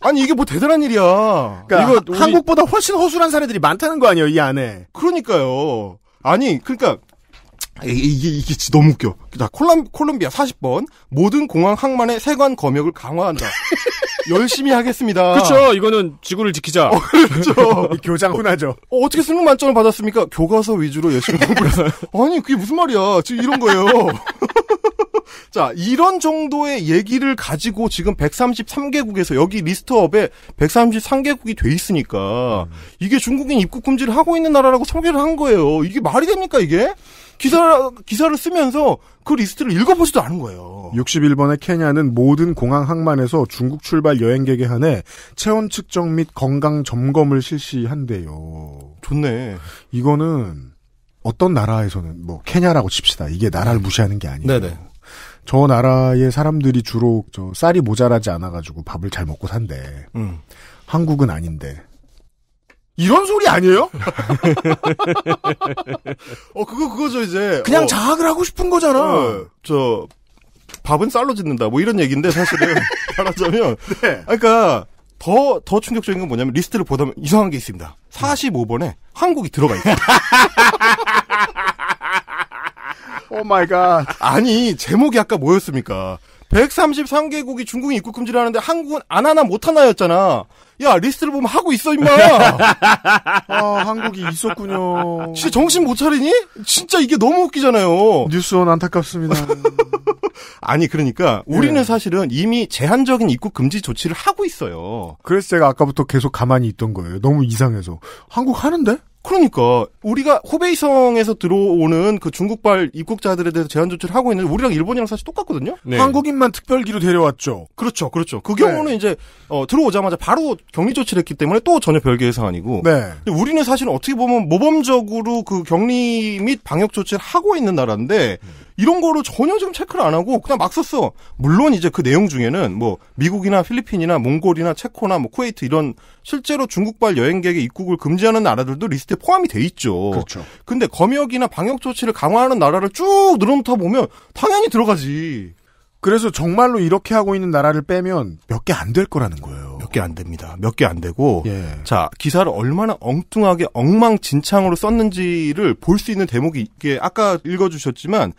아니 이게 뭐 대단한 일이야. 그러니까 이거 우 한국보다 훨씬 허술한 사례들이 많다는 거 아니에요 이 안에. 그러니까요. 아니 그러니까 이게, 이게 너무 웃겨. 자, 콜롬, 콜롬비아 40번. 모든 공항 항만의 세관 검역을 강화한다. 열심히 하겠습니다. 그렇죠. 이거는 지구를 지키자. 어, 그렇죠. 어, 교장 훈하죠. 어, 떻게 승능 만점을 받았습니까? 교과서 위주로 열심히 공부를 해서. 아니, 그게 무슨 말이야. 지금 이런 거예요. 자, 이런 정도의 얘기를 가지고 지금 133개국에서 여기 리스트업에 133개국이 돼 있으니까 음. 이게 중국인 입국 금지를 하고 있는 나라라고 소개를 한 거예요. 이게 말이 됩니까, 이게? 기사, 기사를 쓰면서 그 리스트를 읽어보지도 않은 거예요. 61번의 케냐는 모든 공항 항만에서 중국 출발 여행객에 한해 체온 측정 및 건강 점검을 실시한대요. 좋네. 이거는 어떤 나라에서는 뭐 케냐라고 칩시다. 이게 나라를 무시하는 게 아니에요. 네네. 저 나라의 사람들이 주로 저 쌀이 모자라지 않아가지고 밥을 잘 먹고 산대. 음. 한국은 아닌데. 이런 소리 아니에요? 어 그거 그거죠 이제. 그냥 어, 자학을 하고 싶은 거잖아. 어, 저 밥은 쌀로 짓는다 뭐 이런 얘기인데 사실은 말하자면. 네. 아, 그러니까 더, 더 충격적인 건 뭐냐면 리스트를 보다 보면 이상한 게 있습니다. 45번에 한국이 들어가 있어요. 오 마이 갓. 아니, 제목이 아까 뭐였습니까? 133개국이 중국 입국 금지를 하는데 한국은 안 하나 못 하나였잖아. 야, 리스트를 보면 하고 있어, 임마! 아, 한국이 있었군요. 진짜 정신 못 차리니? 진짜 이게 너무 웃기잖아요. 뉴스원 안타깝습니다. 아니, 그러니까 우리는 네. 사실은 이미 제한적인 입국 금지 조치를 하고 있어요. 그래서 제가 아까부터 계속 가만히 있던 거예요. 너무 이상해서. 한국 하는데? 그러니까 우리가 후베이성에서 들어오는 그 중국발 입국자들에 대해서 제한 조치를 하고 있는 우리랑 일본이랑 사실 똑같거든요. 네. 한국인만 특별기로 데려왔죠. 그렇죠, 그렇죠. 그 경우는 네. 이제 어, 들어오자마자 바로 격리 조치를 했기 때문에 또 전혀 별개의 사안이고. 네. 근데 우리는 사실 어떻게 보면 모범적으로 그 격리 및 방역 조치를 하고 있는 나라인데 음. 이런 거로 전혀 지금 체크를 안 하고 그냥 막 썼어. 물론 이제 그 내용 중에는 뭐 미국이나 필리핀이나 몽골이나 체코나 뭐 쿠웨이트 이런 실제로 중국발 여행객의 입국을 금지하는 나라들도 리스트에 포함이 돼 있죠. 그렇죠. 근데 검역이나 방역 조치를 강화하는 나라를 쭉 늘어놓다 보면 당연히 들어가지. 그래서 정말로 이렇게 하고 있는 나라를 빼면 몇 개 안 될 거라는 거예요. 몇 개 안 됩니다. 몇 개 안 되고 예. 자 기사를 얼마나 엉뚱하게 엉망진창으로 썼는지를 볼 수 있는 대목이 이게 아까 읽어주셨지만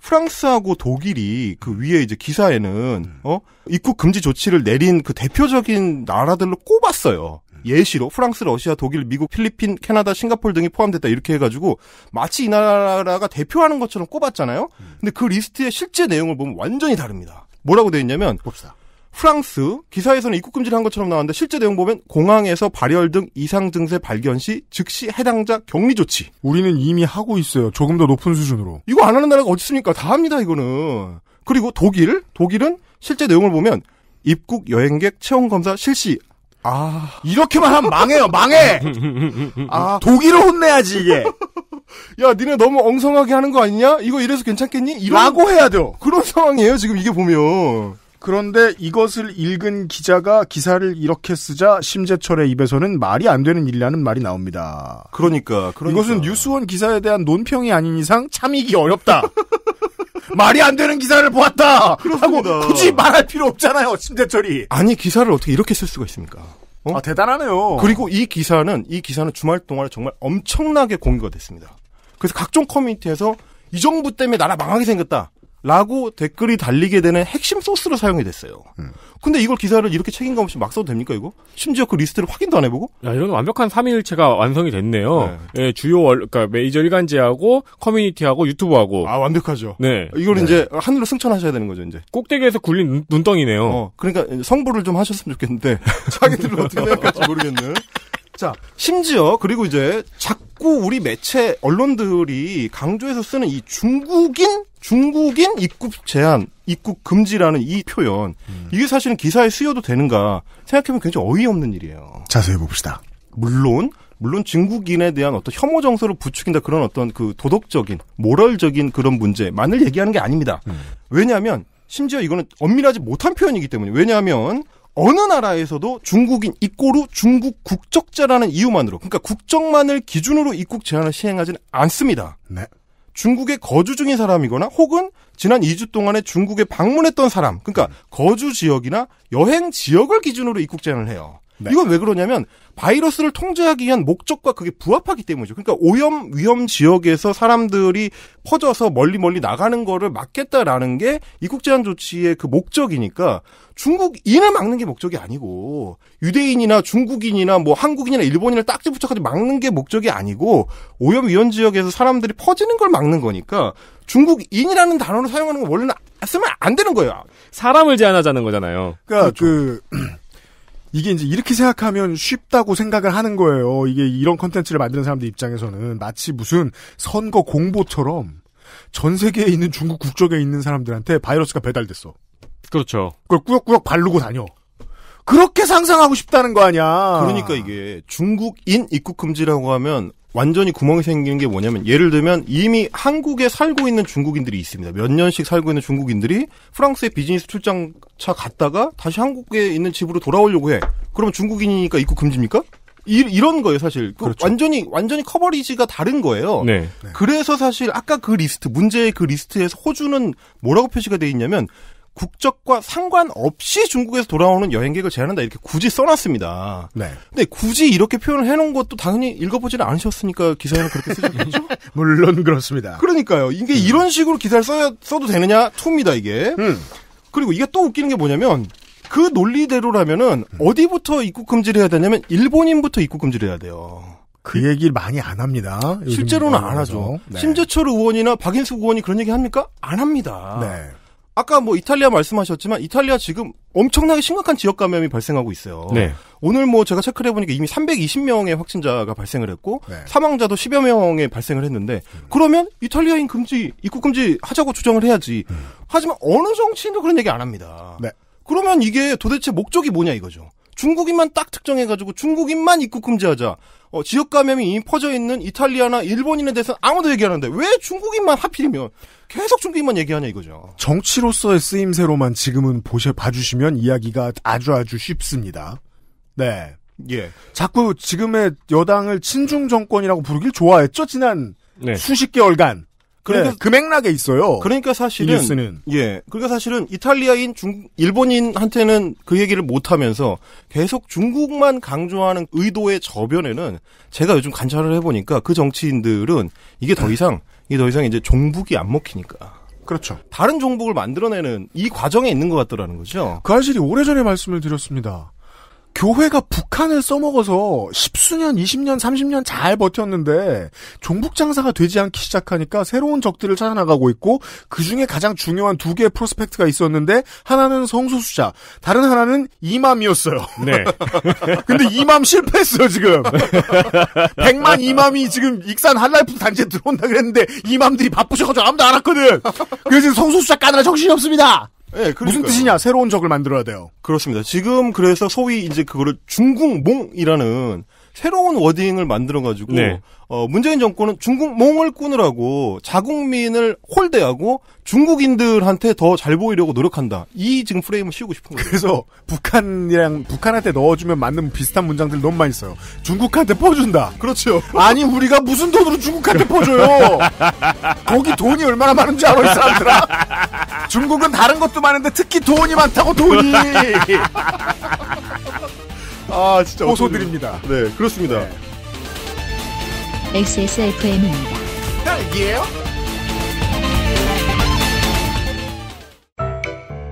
프랑스하고 독일이 그 위에 이제 기사에는 네. 어 입국 금지 조치를 내린 그 대표적인 나라들로 꼽았어요. 네. 예시로 프랑스, 러시아, 독일, 미국, 필리핀, 캐나다, 싱가폴 등이 포함됐다 이렇게 해가지고 마치 이 나라가 대표하는 것처럼 꼽았잖아요. 음. 근데 그 리스트의 실제 내용을 보면 완전히 다릅니다. 뭐라고 돼 있냐면 봅시다. 프랑스 기사에서는 입국 금지를 한 것처럼 나왔는데 실제 내용 보면 공항에서 발열 등 이상 증세 발견 시 즉시 해당자 격리 조치. 우리는 이미 하고 있어요. 조금 더 높은 수준으로. 이거 안 하는 나라가 어디 있습니까? 다 합니다 이거는. 그리고 독일, 독일은 실제 내용을 보면 입국 여행객 체온 검사 실시. 아 이렇게만 하면 망해요, 망해. 아 독일을 혼내야지 이게. 야, 니네 너무 엉성하게 하는 거 아니냐? 이거 이래서 괜찮겠니? 이런... 라고 해야 돼 그런 상황이에요 지금 이게 보면. 그런데 이것을 읽은 기자가 기사를 이렇게 쓰자 심재철의 입에서는 말이 안 되는 일이라는 말이 나옵니다. 그러니까, 그러니까. 이것은 뉴스원 기사에 대한 논평이 아닌 이상 참이기 어렵다. 말이 안 되는 기사를 보았다. 그렇습니다. 하고 굳이 말할 필요 없잖아요. 심재철이. 아니 기사를 어떻게 이렇게 쓸 수가 있습니까? 어? 아 대단하네요. 그리고 이 기사는 이 기사는 주말 동안에 정말 엄청나게 공개가 됐습니다. 그래서 각종 커뮤니티에서 이 정부 때문에 나라 망하게 생겼다. 라고 댓글이 달리게 되는 핵심 소스로 사용이 됐어요. 음. 근데 이걸 기사를 이렇게 책임감 없이 막 써도 됩니까, 이거? 심지어 그 리스트를 확인도 안 해보고? 야, 이런 완벽한 3일체가 완성이 됐네요. 네. 예, 주요 월, 그니까 메이저 일간지하고 커뮤니티하고 유튜브하고. 아, 완벽하죠. 네. 이걸 네. 이제 하늘로 승천하셔야 되는 거죠, 이제. 꼭대기에서 굴린 눈, 덩이네요 어, 그러니까 성부를 좀 하셨으면 좋겠는데, 자기들은 어떻게 생각할지 모르겠네 자, 심지어 그리고 이제 자꾸 우리 매체 언론들이 강조해서 쓰는 이 중국인 중국인 입국 제한, 입국 금지라는 이 표현. 음. 이게 사실은 기사에 쓰여도 되는가 생각해보면 굉장히 어이없는 일이에요. 자세히 봅시다. 물론 물론 중국인에 대한 어떤 혐오 정서를 부추긴다 그런 어떤 그 도덕적인 모럴적인 그런 문제만을 얘기하는 게 아닙니다. 음. 왜냐하면 심지어 이거는 엄밀하지 못한 표현이기 때문에 왜냐하면 어느 나라에서도 중국인 입고로 중국 국적자라는 이유만으로 그러니까 국적만을 기준으로 입국 제한을 시행하지는 않습니다. 네. 중국에 거주 중인 사람이거나 혹은 지난 2주 동안에 중국에 방문했던 사람, 그러니까 음. 거주 지역이나 여행 지역을 기준으로 입국 제한을 해요. 네. 이건 왜 그러냐면 바이러스를 통제하기 위한 목적과 그게 부합하기 때문이죠. 그러니까 오염 위험 지역에서 사람들이 퍼져서 멀리 멀리 나가는 거를 막겠다라는 게 이 국제한 조치의 그 목적이니까 중국인을 막는 게 목적이 아니고 유대인이나 중국인이나 뭐 한국인이나 일본인을 딱지 붙여가지고 막는 게 목적이 아니고 오염 위험 지역에서 사람들이 퍼지는 걸 막는 거니까 중국인이라는 단어를 사용하는 건 원래는 쓰면 안 되는 거예요. 사람을 제한하자는 거잖아요. 그러니까 그렇죠. 그 이게 이제 이렇게 생각하면 쉽다고 생각을 하는 거예요. 이게 이런 컨텐츠를 만드는 사람들 입장에서는 마치 무슨 선거 공보처럼 전 세계에 있는 중국 국적에 있는 사람들한테 바이러스가 배달됐어. 그렇죠. 그걸 꾸역꾸역 바르고 다녀. 그렇게 상상하고 싶다는 거 아니야. 그러니까 이게 중국인 입국 금지라고 하면 완전히 구멍이 생기는 게 뭐냐면 예를 들면 이미 한국에 살고 있는 중국인들이 있습니다. 몇 년씩 살고 있는 중국인들이 프랑스에 비즈니스 출장차 갔다가 다시 한국에 있는 집으로 돌아오려고 해. 그럼 중국인이니까 입국 금지입니까? 이, 런 거예요, 사실. 그 그렇죠. 완전히, 완전히 커버리지가 다른 거예요. 네. 그래서 사실 아까 그 리스트, 문제의 그 리스트에서 호주는 뭐라고 표시가 돼 있냐면 국적과 상관없이 중국에서 돌아오는 여행객을 제한한다 이렇게 굳이 써놨습니다. 네. 근데 굳이 이렇게 표현을 해놓은 것도 당연히 읽어보지는 않으셨으니까 기사에는 그렇게 쓰셨겠죠? 예. 물론 그렇습니다. 그러니까요. 이게 음. 이런 식으로 기사를 써야, 써도 되느냐 투입니다 이게. 음. 그리고 이게 또 웃기는 게 뭐냐면 그 논리대로라면은 음. 어디부터 입국 금지를 해야 되냐면 일본인부터 입국 금지를 해야 돼요. 그 얘기를 많이 안 합니다. 실제로는 안 하죠. 네. 심재철 의원이나 박인숙 의원이 그런 얘기 합니까? 안 합니다. 네. 아까 뭐 이탈리아 말씀하셨지만 이탈리아 지금 엄청나게 심각한 지역 감염이 발생하고 있어요. 네. 오늘 뭐 제가 체크를 해보니까 이미 320명의 확진자가 발생을 했고 네. 사망자도 10여 명의 발생을 했는데 음. 그러면 이탈리아인 금지 입국 금지 하자고 주장을 해야지. 음. 하지만 어느 정치인도 그런 얘기 안 합니다. 네. 그러면 이게 도대체 목적이 뭐냐 이거죠. 중국인만 딱 특정해가지고 중국인만 입국 금지하자. 어, 지역 감염이 이미 퍼져 있는 이탈리아나 일본인에 대해서 는 아무도 얘기하는데 왜 중국인만 하필이면 계속 중국인만 얘기하냐 이거죠. 정치로서의 쓰임새로만 지금은 보셔 봐주시면 이야기가 아주 아주 쉽습니다. 네. 예. 자꾸 지금의 여당을 친중 정권이라고 부르길 좋아했죠 지난 네. 수십 개월간. 그러니까 네, 그 맥락에 있어요. 그러니까 사실은 뉴스는 예. 그러니까 사실은 이탈리아인 중 일본인한테는 그 얘기를 못 하면서 계속 중국만 강조하는 의도의 저변에는 제가 요즘 관찰을 해 보니까 그 정치인들은 이게 더 이상 이게 더 이상 이제 종북이 안 먹히니까 그렇죠. 다른 종북을 만들어내는 이 과정에 있는 것 같더라는 거죠. 그 사실이 오래전에 말씀을 드렸습니다. 교회가 북한을 써먹어서 십수년, 2 0년3 0년잘 버텼는데 종북 장사가 되지 않기 시작하니까 새로운 적들을 찾아나가고 있고 그 중에 가장 중요한 두 개의 프로스펙트가 있었는데 하나는 성소수자, 다른 하나는 이맘이었어요. 네. 근데 이맘 실패했어요 지금. 백만 이맘이 지금 익산 한라이프 단지에 들어온다 그랬는데 이맘들이 바쁘셔가지고 아무도 안 왔거든. 그래서 성소수자 까느라 정신이 없습니다. 네, 무슨 뜻이냐? 새로운 적을 만들어야 돼요. 그렇습니다. 지금 그래서 소위 이제 그거를 중궁몽이라는 새로운 워딩을 만들어가지고 네. 어, 문재인 정권은 중국몽을 꾸느라고 자국민을 홀대하고 중국인들한테 더 잘 보이려고 노력한다. 이 지금 프레임을 씌우고 싶은 거예요. 그래서 북한이랑 북한한테 넣어주면 맞는 비슷한 문장들 너무 많이 써요. 중국한테 퍼준다. 그렇죠. 아니 우리가 무슨 돈으로 중국한테 퍼줘요? 거기 돈이 얼마나 많은지 알아 이 사람들아. 중국은 다른 것도 많은데 특히 돈이 많다고 돈이. 아 진짜 호소드립니다. 네 그렇습니다. 네. XSFM입니다. 예요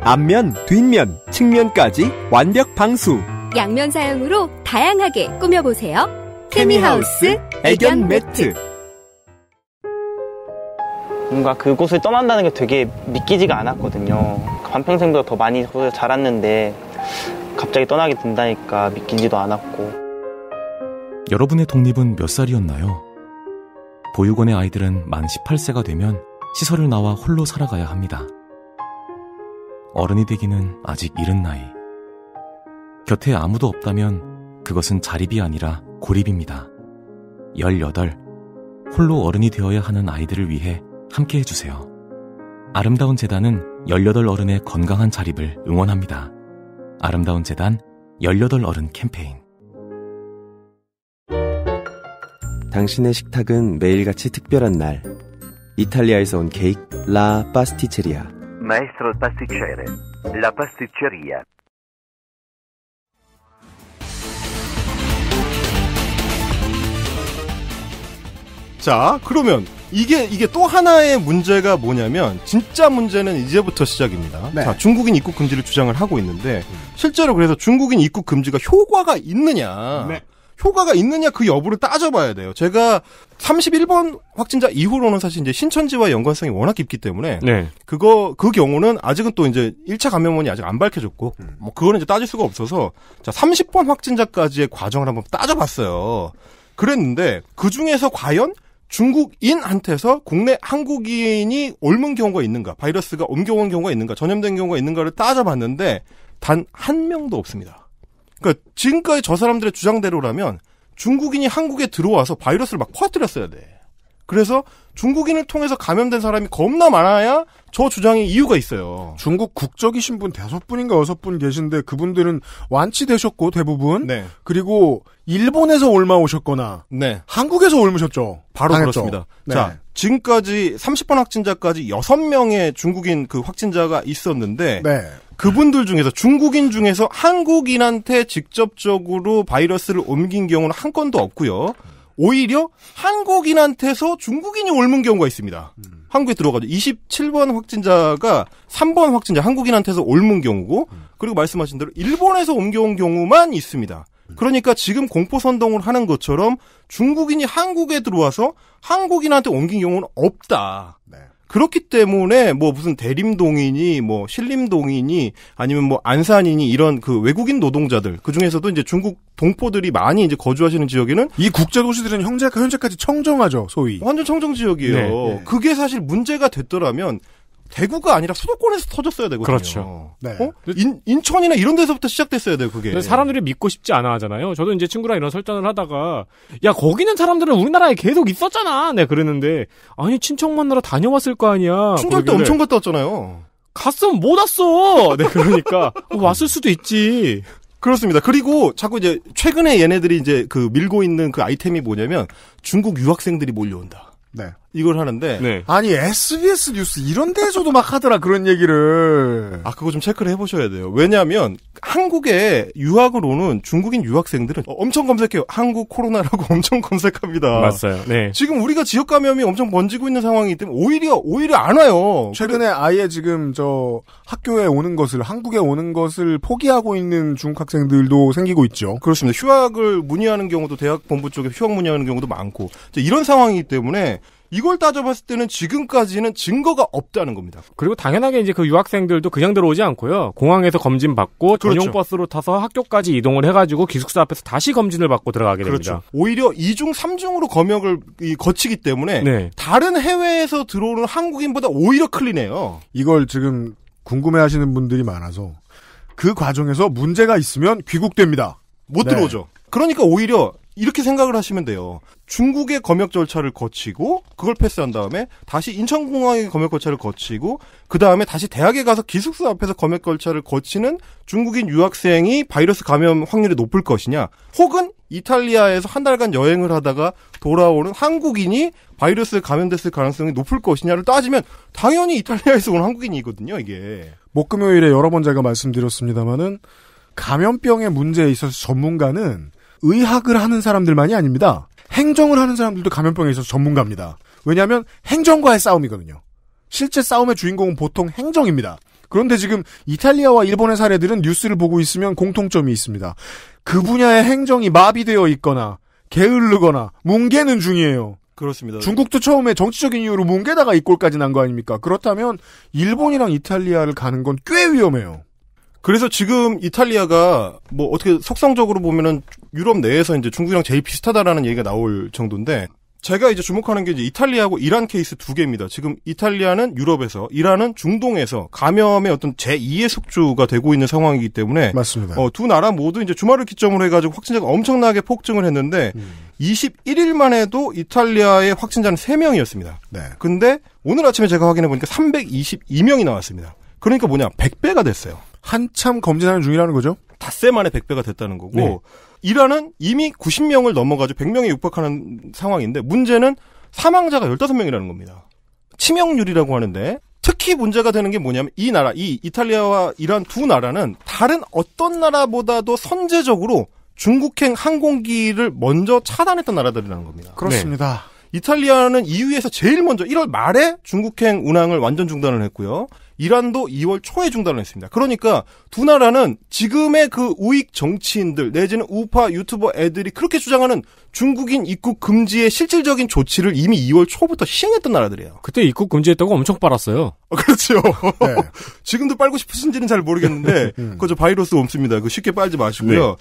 앞면, 뒷면, 측면까지 완벽 방수. 양면 사용으로 다양하게 꾸며보세요. 케미하우스 애견 매트. 뭔가 그곳을 떠난다는 게 되게 믿기지가 않았거든요. 반평생보다 더 많이 자랐는데 갑자기 떠나게 된다니까 믿기지도 않았고. 여러분의 독립은 몇 살이었나요? 보육원의 아이들은 만 18세가 되면 시설을 나와 홀로 살아가야 합니다. 어른이 되기는 아직 이른 나이. 곁에 아무도 없다면 그것은 자립이 아니라 고립입니다. 18. 홀로 어른이 되어야 하는 아이들을 위해 함께 해주세요. 아름다운 재단은 18 어른의 건강한 자립을 응원합니다. 아름다운 재단 18 어른 캠페인 당신의 식탁은 매일같이 특별한 날 이탈리아에서 온 케이크 라 파스티체리아 마에스트로 파스티체레 라 파스티체리아 자, 그러면 이게 이게 또 하나의 문제가 뭐냐면 진짜 문제는 이제부터 시작입니다. 네. 자, 중국인 입국 금지를 주장을 하고 있는데 음. 실제로 그래서 중국인 입국 금지가 효과가 있느냐? 네. 효과가 있느냐 그 여부를 따져봐야 돼요. 제가 31번 확진자 이후로는 사실 이제 신천지와 연관성이 워낙 깊기 때문에 네. 그거 그 경우는 아직은 또 이제 1차 감염원이 아직 안 밝혀졌고 음. 뭐 그거는 이제 따질 수가 없어서 자 30번 확진자까지의 과정을 한번 따져봤어요. 그랬는데 그 중에서 과연 중국인한테서 국내 한국인이 옮은 경우가 있는가, 바이러스가 옮겨온 경우가 있는가, 전염된 경우가 있는가를 따져봤는데 단 한 명도 없습니다. 그러니까 지금까지 저 사람들의 주장대로라면 중국인이 한국에 들어와서 바이러스를 막 퍼뜨렸어야 돼. 그래서 중국인을 통해서 감염된 사람이 겁나 많아야 저 주장에 이유가 있어요. 중국 국적이신 분 다섯 분인가 여섯 분 계신데 그분들은 완치되셨고 대부분. 네. 그리고 일본에서 올마 오셨거나. 네. 한국에서 옮으셨죠 바로 당했죠. 그렇습니다. 네. 자, 지금까지 30번 확진자까지 여섯 명의 중국인 그 확진자가 있었는데. 네. 그분들 중에서 중국인 중에서 한국인한테 직접적으로 바이러스를 옮긴 경우는 한 건도 없고요. 오히려 한국인한테서 중국인이 옮은 경우가 있습니다. 음. 한국에 들어가죠. 27번 확진자가 3번 확진자 한국인한테서 옮은 경우고 음. 그리고 말씀하신 대로 일본에서 옮겨온 경우만 있습니다. 음. 그러니까 지금 공포선동을 하는 것처럼 중국인이 한국에 들어와서 한국인한테 옮긴 경우는 없다. 네. 그렇기 때문에 뭐 무슨 대림동인이 뭐 신림동인이 아니면 뭐안산이니 이런 그 외국인 노동자들 그 중에서도 이제 중국 동포들이 많이 이제 거주하시는 지역에는 이 국제 도시들은 현재 현재까지 청정하죠 소위 완전 청정 지역이에요. 네, 네. 그게 사실 문제가 됐더라면 대구가 아니라 수도권에서 터졌어야 되거든요. 그렇죠. 네. 어? 인, 인천이나 이런 데서부터 시작됐어야 돼요, 그게. 사람들이 믿고 싶지 않아 하잖아요. 저도 이제 친구랑 이런 설전을 하다가, 야, 거기는 사람들은 우리나라에 계속 있었잖아! 네, 그랬는데, 아니, 친척 만나러 다녀왔을 거 아니야. 충절 때 엄청 갔다 왔잖아요. 갔으면 못 왔어! 네, 그러니까. 어, 왔을 수도 있지. 그렇습니다. 그리고 자꾸 이제 최근에 얘네들이 이제 그 밀고 있는 그 아이템이 뭐냐면 중국 유학생들이 몰려온다. 네. 이걸 하는데 네. 아니 SBS 뉴스 이런 데에서도 막 하더라 그런 얘기를 아 그거 좀 체크를 해보셔야 돼요 왜냐하면 한국에 유학을 오는 중국인 유학생들은 엄청 검색해요 한국 코로나라고 엄청 검색합니다 맞아요 네. 지금 우리가 지역 감염이 엄청 번지고 있는 상황이기 때문에 오히려 오히려 안 와요 최근에 아예 지금 저 학교에 오는 것을 한국에 오는 것을 포기하고 있는 중국 학생들도 생기고 있죠 그렇습니다 휴학을 문의하는 경우도 대학 본부 쪽에 휴학 문의하는 경우도 많고 이런 상황이기 때문에 이걸 따져봤을 때는 지금까지는 증거가 없다는 겁니다. 그리고 당연하게 이제 그 유학생들도 그냥 들어오지 않고요. 공항에서 검진 받고 그렇죠. 전용 버스로 타서 학교까지 이동을 해가지고 기숙사 앞에서 다시 검진을 받고 들어가게 됩니다. 그렇죠. 오히려 2중 3중으로 검역을 거치기 때문에 네. 다른 해외에서 들어오는 한국인보다 오히려 클리네요. 이걸 지금 궁금해하시는 분들이 많아서 그 과정에서 문제가 있으면 귀국됩니다. 못 네. 들어오죠. 그러니까 오히려 이렇게 생각을 하시면 돼요. 중국의 검역 절차를 거치고 그걸 패스한 다음에 다시 인천공항의 검역 절차를 거치고 그 다음에 다시 대학에 가서 기숙사 앞에서 검역 절차를 거치는 중국인 유학생이 바이러스 감염 확률이 높을 것이냐, 혹은 이탈리아에서 한 달간 여행을 하다가 돌아오는 한국인이 바이러스에 감염됐을 가능성이 높을 것이냐를 따지면 당연히 이탈리아에서 온 한국인이거든요. 이게 목금요일에 여러 번 제가 말씀드렸습니다마는 감염병의 문제에 있어서 전문가는 의학을 하는 사람들만이 아닙니다. 행정을 하는 사람들도 감염병에 있어서 전문가입니다. 왜냐하면 행정과의 싸움이거든요. 실제 싸움의 주인공은 보통 행정입니다. 그런데 지금 이탈리아와 일본의 사례들은 뉴스를 보고 있으면 공통점이 있습니다. 그 분야의 행정이 마비되어 있거나 게으르거나 뭉개는 중이에요. 그렇습니다. 중국도 처음에 정치적인 이유로 뭉개다가 이꼴까지 난 거 아닙니까? 그렇다면 일본이랑 이탈리아를 가는 건 꽤 위험해요. 그래서 지금 이탈리아가 뭐 어떻게 속성적으로 보면은 유럽 내에서 이제 중국이랑 제일 비슷하다라는 얘기가 나올 정도인데 제가 이제 주목하는 게 이제 이탈리아하고 이란 케이스 두 개입니다. 지금 이탈리아는 유럽에서, 이란은 중동에서 감염의 어떤 제2의 숙주가 되고 있는 상황이기 때문에 맞습니다. 어, 두 나라 모두 이제 주말을 기점으로 해가지고 확진자가 엄청나게 폭증을 했는데 음. 21일만 해도 이탈리아의 확진자는 3명이었습니다. 네. 근데 오늘 아침에 제가 확인해 보니까 322명이 나왔습니다. 그러니까 뭐냐 100배가 됐어요. 한참 검진하는 중이라는 거죠. 닷새 만에 100배가 됐다는 거고 네. 이란은 이미 90명을 넘어가지고 100명에 육박하는 상황인데 문제는 사망자가 15명이라는 겁니다. 치명률이라고 하는데 특히 문제가 되는 게 뭐냐면 이 나라, 이 이탈리아와 이란 두 나라는 다른 어떤 나라보다도 선제적으로 중국행 항공기를 먼저 차단했던 나라들이라는 겁니다. 그렇습니다. 네. 이탈리아는 EU에서 제일 먼저 1월 말에 중국행 운항을 완전 중단을 했고요. 이란도 2월 초에 중단을 했습니다. 그러니까 두 나라는 지금의 그 우익 정치인들 내지는 우파 유튜버 애들이 그렇게 주장하는 중국인 입국 금지의 실질적인 조치를 이미 2월 초부터 시행했던 나라들이에요. 그때 입국 금지했다고 엄청 빨았어요. 아, 그렇죠. 네. 지금도 빨고 싶으신지는 잘 모르겠는데 음. 그저 바이러스 옮습니다. 그 쉽게 빨지 마시고요. 네.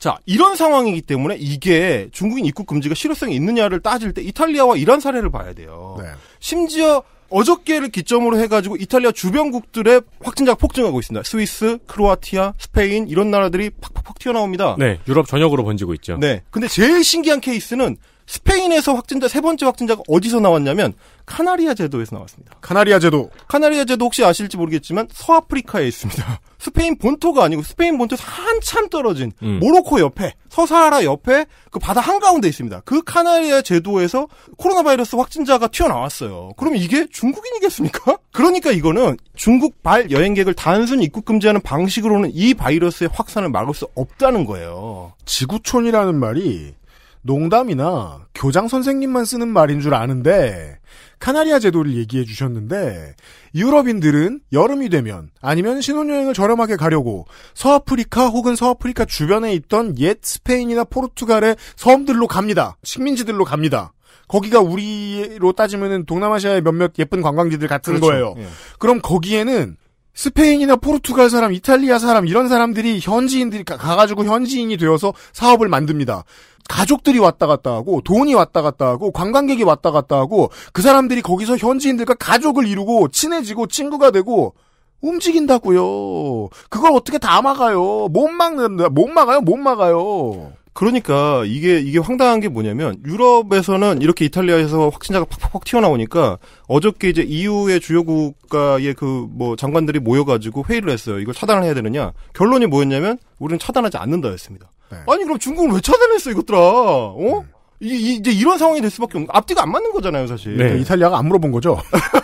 자, 이런 상황이기 때문에 이게 중국인 입국 금지가 실효성이 있느냐를 따질 때 이탈리아와 이란 사례를 봐야 돼요. 네. 심지어 어저께를 기점으로 해가지고 이탈리아 주변국들의 확진자가 폭증하고 있습니다. 스위스, 크로아티아, 스페인 이런 나라들이 팍팍팍 튀어나옵니다. 네, 유럽 전역으로 번지고 있죠. 네, 근데 제일 신기한 케이스는 스페인에서 확진자 세 번째 확진자가 어디서 나왔냐면 카나리아 제도에서 나왔습니다. 카나리아 제도. 카나리아 제도 혹시 아실지 모르겠지만 서아프리카에 있습니다. 스페인 본토가 아니고 스페인 본토에서 한참 떨어진 음. 모로코 옆에 서사하라 옆에 그 바다 한가운데 있습니다. 그 카나리아 제도에서 코로나 바이러스 확진자가 튀어나왔어요. 그럼 이게 중국인이겠습니까? 그러니까 이거는 중국발 여행객을 단순 입국 금지하는 방식으로는 이 바이러스의 확산을 막을 수 없다는 거예요. 지구촌이라는 말이 농담이나 교장 선생님만 쓰는 말인 줄 아는데 카나리아 제도를 얘기해 주셨는데 유럽인들은 여름이 되면 아니면 신혼여행을 저렴하게 가려고 서아프리카 혹은 서아프리카 주변에 있던 옛 스페인이나 포르투갈의 섬들로 갑니다. 식민지들로 갑니다. 거기가 우리로 따지면 동남아시아의 몇몇 예쁜 관광지들 같은 그렇죠. 거예요. 예. 그럼 거기에는 스페인이나 포르투갈 사람, 이탈리아 사람 이런 사람들이 현지인들이 가, 가지고 현지인이 되어서 사업을 만듭니다. 가족들이 왔다 갔다 하고 돈이 왔다 갔다 하고 관광객이 왔다 갔다 하고 그 사람들이 거기서 현지인들과 가족을 이루고 친해지고 친구가 되고 움직인다고요. 그걸 어떻게 다 막아요? 못 막는다. 못 막아요. 못 막아요. 그러니까 이게 이게 황당한 게 뭐냐면 유럽에서는 이렇게 이탈리아에서 확진자가 팍팍팍 튀어나오니까 어저께 이제 EU의 주요 국가의 그 뭐 장관들이 모여가지고 회의를 했어요. 이걸 차단을 해야 되느냐? 결론이 뭐였냐면 우리는 차단하지 않는다였습니다. 네. 아니 그럼 중국은 왜 차단했어 이것들아? 어? 음. 이, 이제 이런 상황이 될 수밖에 없는 앞뒤가 안 맞는 거잖아요 사실. 네. 그러니까 이탈리아가 안 물어본 거죠.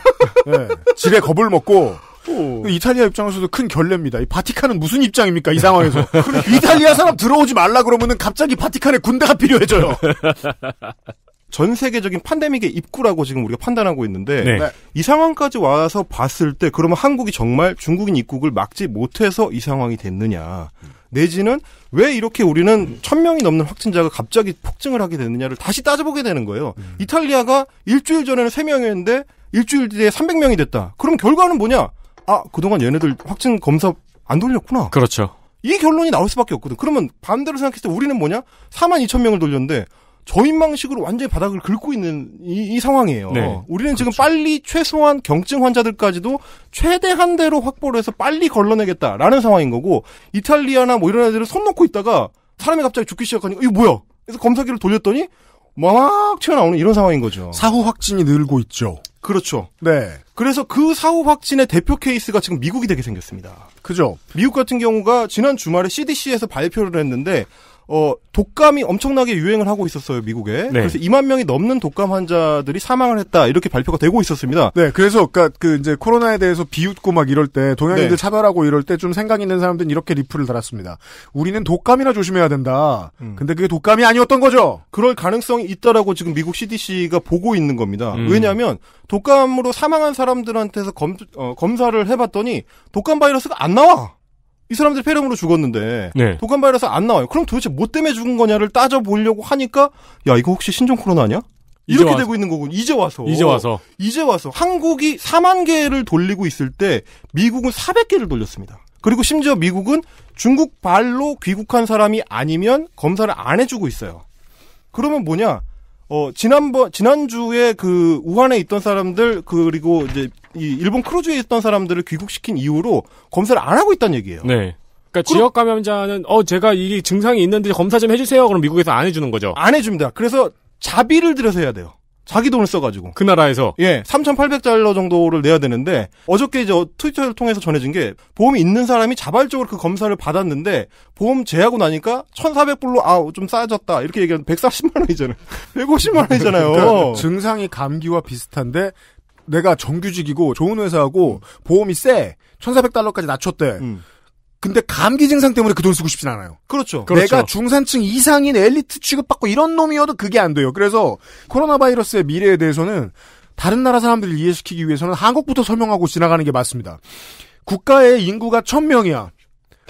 네. 지레 겁을 먹고 오. 이탈리아 입장에서도 큰 결례입니다. 이 바티칸은 무슨 입장입니까 이 상황에서? 그러니까. 이탈리아 사람 들어오지 말라 그러면은 갑자기 바티칸에 군대가 필요해져요. 전 세계적인 판데믹의 입구라고 지금 우리가 판단하고 있는데 네. 네. 이 상황까지 와서 봤을 때 그러면 한국이 정말 중국인 입국을 막지 못해서 이 상황이 됐느냐? 내지는 왜 이렇게 우리는 천명이 넘는 확진자가 갑자기 폭증을 하게 됐느냐를 다시 따져보게 되는 거예요. 음. 이탈리아가 일주일 전에는 세명이었는데 일주일 뒤에 300명이 됐다. 그럼 결과는 뭐냐? 아 그동안 얘네들 확진 검사 안 돌렸구나. 그렇죠. 이 결론이 나올 수밖에 없거든. 그러면 반대로 생각했을 때 우리는 뭐냐? 4만 2천 명을 돌렸는데 저인망식으로 완전히 바닥을 긁고 있는 이, 이 상황이에요. 네. 우리는 그렇죠. 지금 빨리 최소한 경증 환자들까지도 최대한 대로 확보를 해서 빨리 걸러내겠다라는 상황인 거고 이탈리아나 뭐 이런 애들을손 놓고 있다가 사람이 갑자기 죽기 시작하니까 이거 뭐야? 그래서 검사기를 돌렸더니 막 튀어나오는 이런 상황인 거죠. 사후 확진이 늘고 있죠. 그렇죠. 네. 그래서 그 사후 확진의 대표 케이스가 지금 미국이 되게 생겼습니다. 그죠. 미국 같은 경우가 지난 주말에 CDC에서 발표를 했는데 어, 독감이 엄청나게 유행을 하고 있었어요, 미국에. 네. 그래서 2만 명이 넘는 독감 환자들이 사망을 했다. 이렇게 발표가 되고 있었습니다. 네, 그래서 그러니까 그 이제 코로나에 대해서 비웃고 막 이럴 때 동양인들 네. 차별하고 이럴 때 좀 생각 있는 사람들은 이렇게 리플을 달았습니다. 우리는 독감이나 조심해야 된다. 음. 근데 그게 독감이 아니었던 거죠. 그럴 가능성이 있다라고 지금 미국 CDC가 보고 있는 겁니다. 음. 왜냐하면 독감으로 사망한 사람들한테서 검, 어, 검사를 해봤더니 독감 바이러스가 안 나와. 이 사람들 폐렴으로 죽었는데 네. 독감 바이러스 안 나와요. 그럼 도대체 뭐 때문에 죽은 거냐를 따져 보려고 하니까 야 이거 혹시 신종 코로나냐? 이렇게 와서. 되고 있는 거군. 이제 와서. 이제 와서. 이제 와서. 한국이 4만 개를 돌리고 있을 때 미국은 400개를 돌렸습니다. 그리고 심지어 미국은 중국 발로 귀국한 사람이 아니면 검사를 안 해주고 있어요. 그러면 뭐냐? 어, 지난번, 지난주에 그 우한에 있던 사람들, 그리고 이제 이 일본 크루즈에 있던 사람들을 귀국시킨 이후로 검사를 안 하고 있다는 얘기예요. 네. 그러니까 지역 감염자는 어 제가 이 증상이 있는데 검사 좀 해주세요. 그럼 미국에서 안 해주는 거죠. 안 해줍니다. 그래서 자비를 들여서 해야 돼요. 자기 돈을 써가지고. 그 나라에서? 예. 3,800달러 정도를 내야 되는데, 어저께 저 트위터를 통해서 전해진 게, 보험이 있는 사람이 자발적으로 그 검사를 받았는데, 보험 제하고 나니까, 1,400불로, 아, 좀 싸졌다. 이렇게 얘기하면 140만원이잖아요. 150만원이잖아요. 그러니까 증상이 감기와 비슷한데, 내가 정규직이고, 좋은 회사하고, 보험이 세! 1,400달러까지 낮췄대. 음. 근데 감기 증상 때문에 그 돈 쓰고 싶진 않아요. 그렇죠. 그렇죠. 내가 중산층 이상인 엘리트 취급받고 이런 놈이어도 그게 안 돼요. 그래서 코로나 바이러스의 미래에 대해서는 다른 나라 사람들을 이해시키기 위해서는 한국부터 설명하고 지나가는 게 맞습니다. 국가의 인구가 천명이야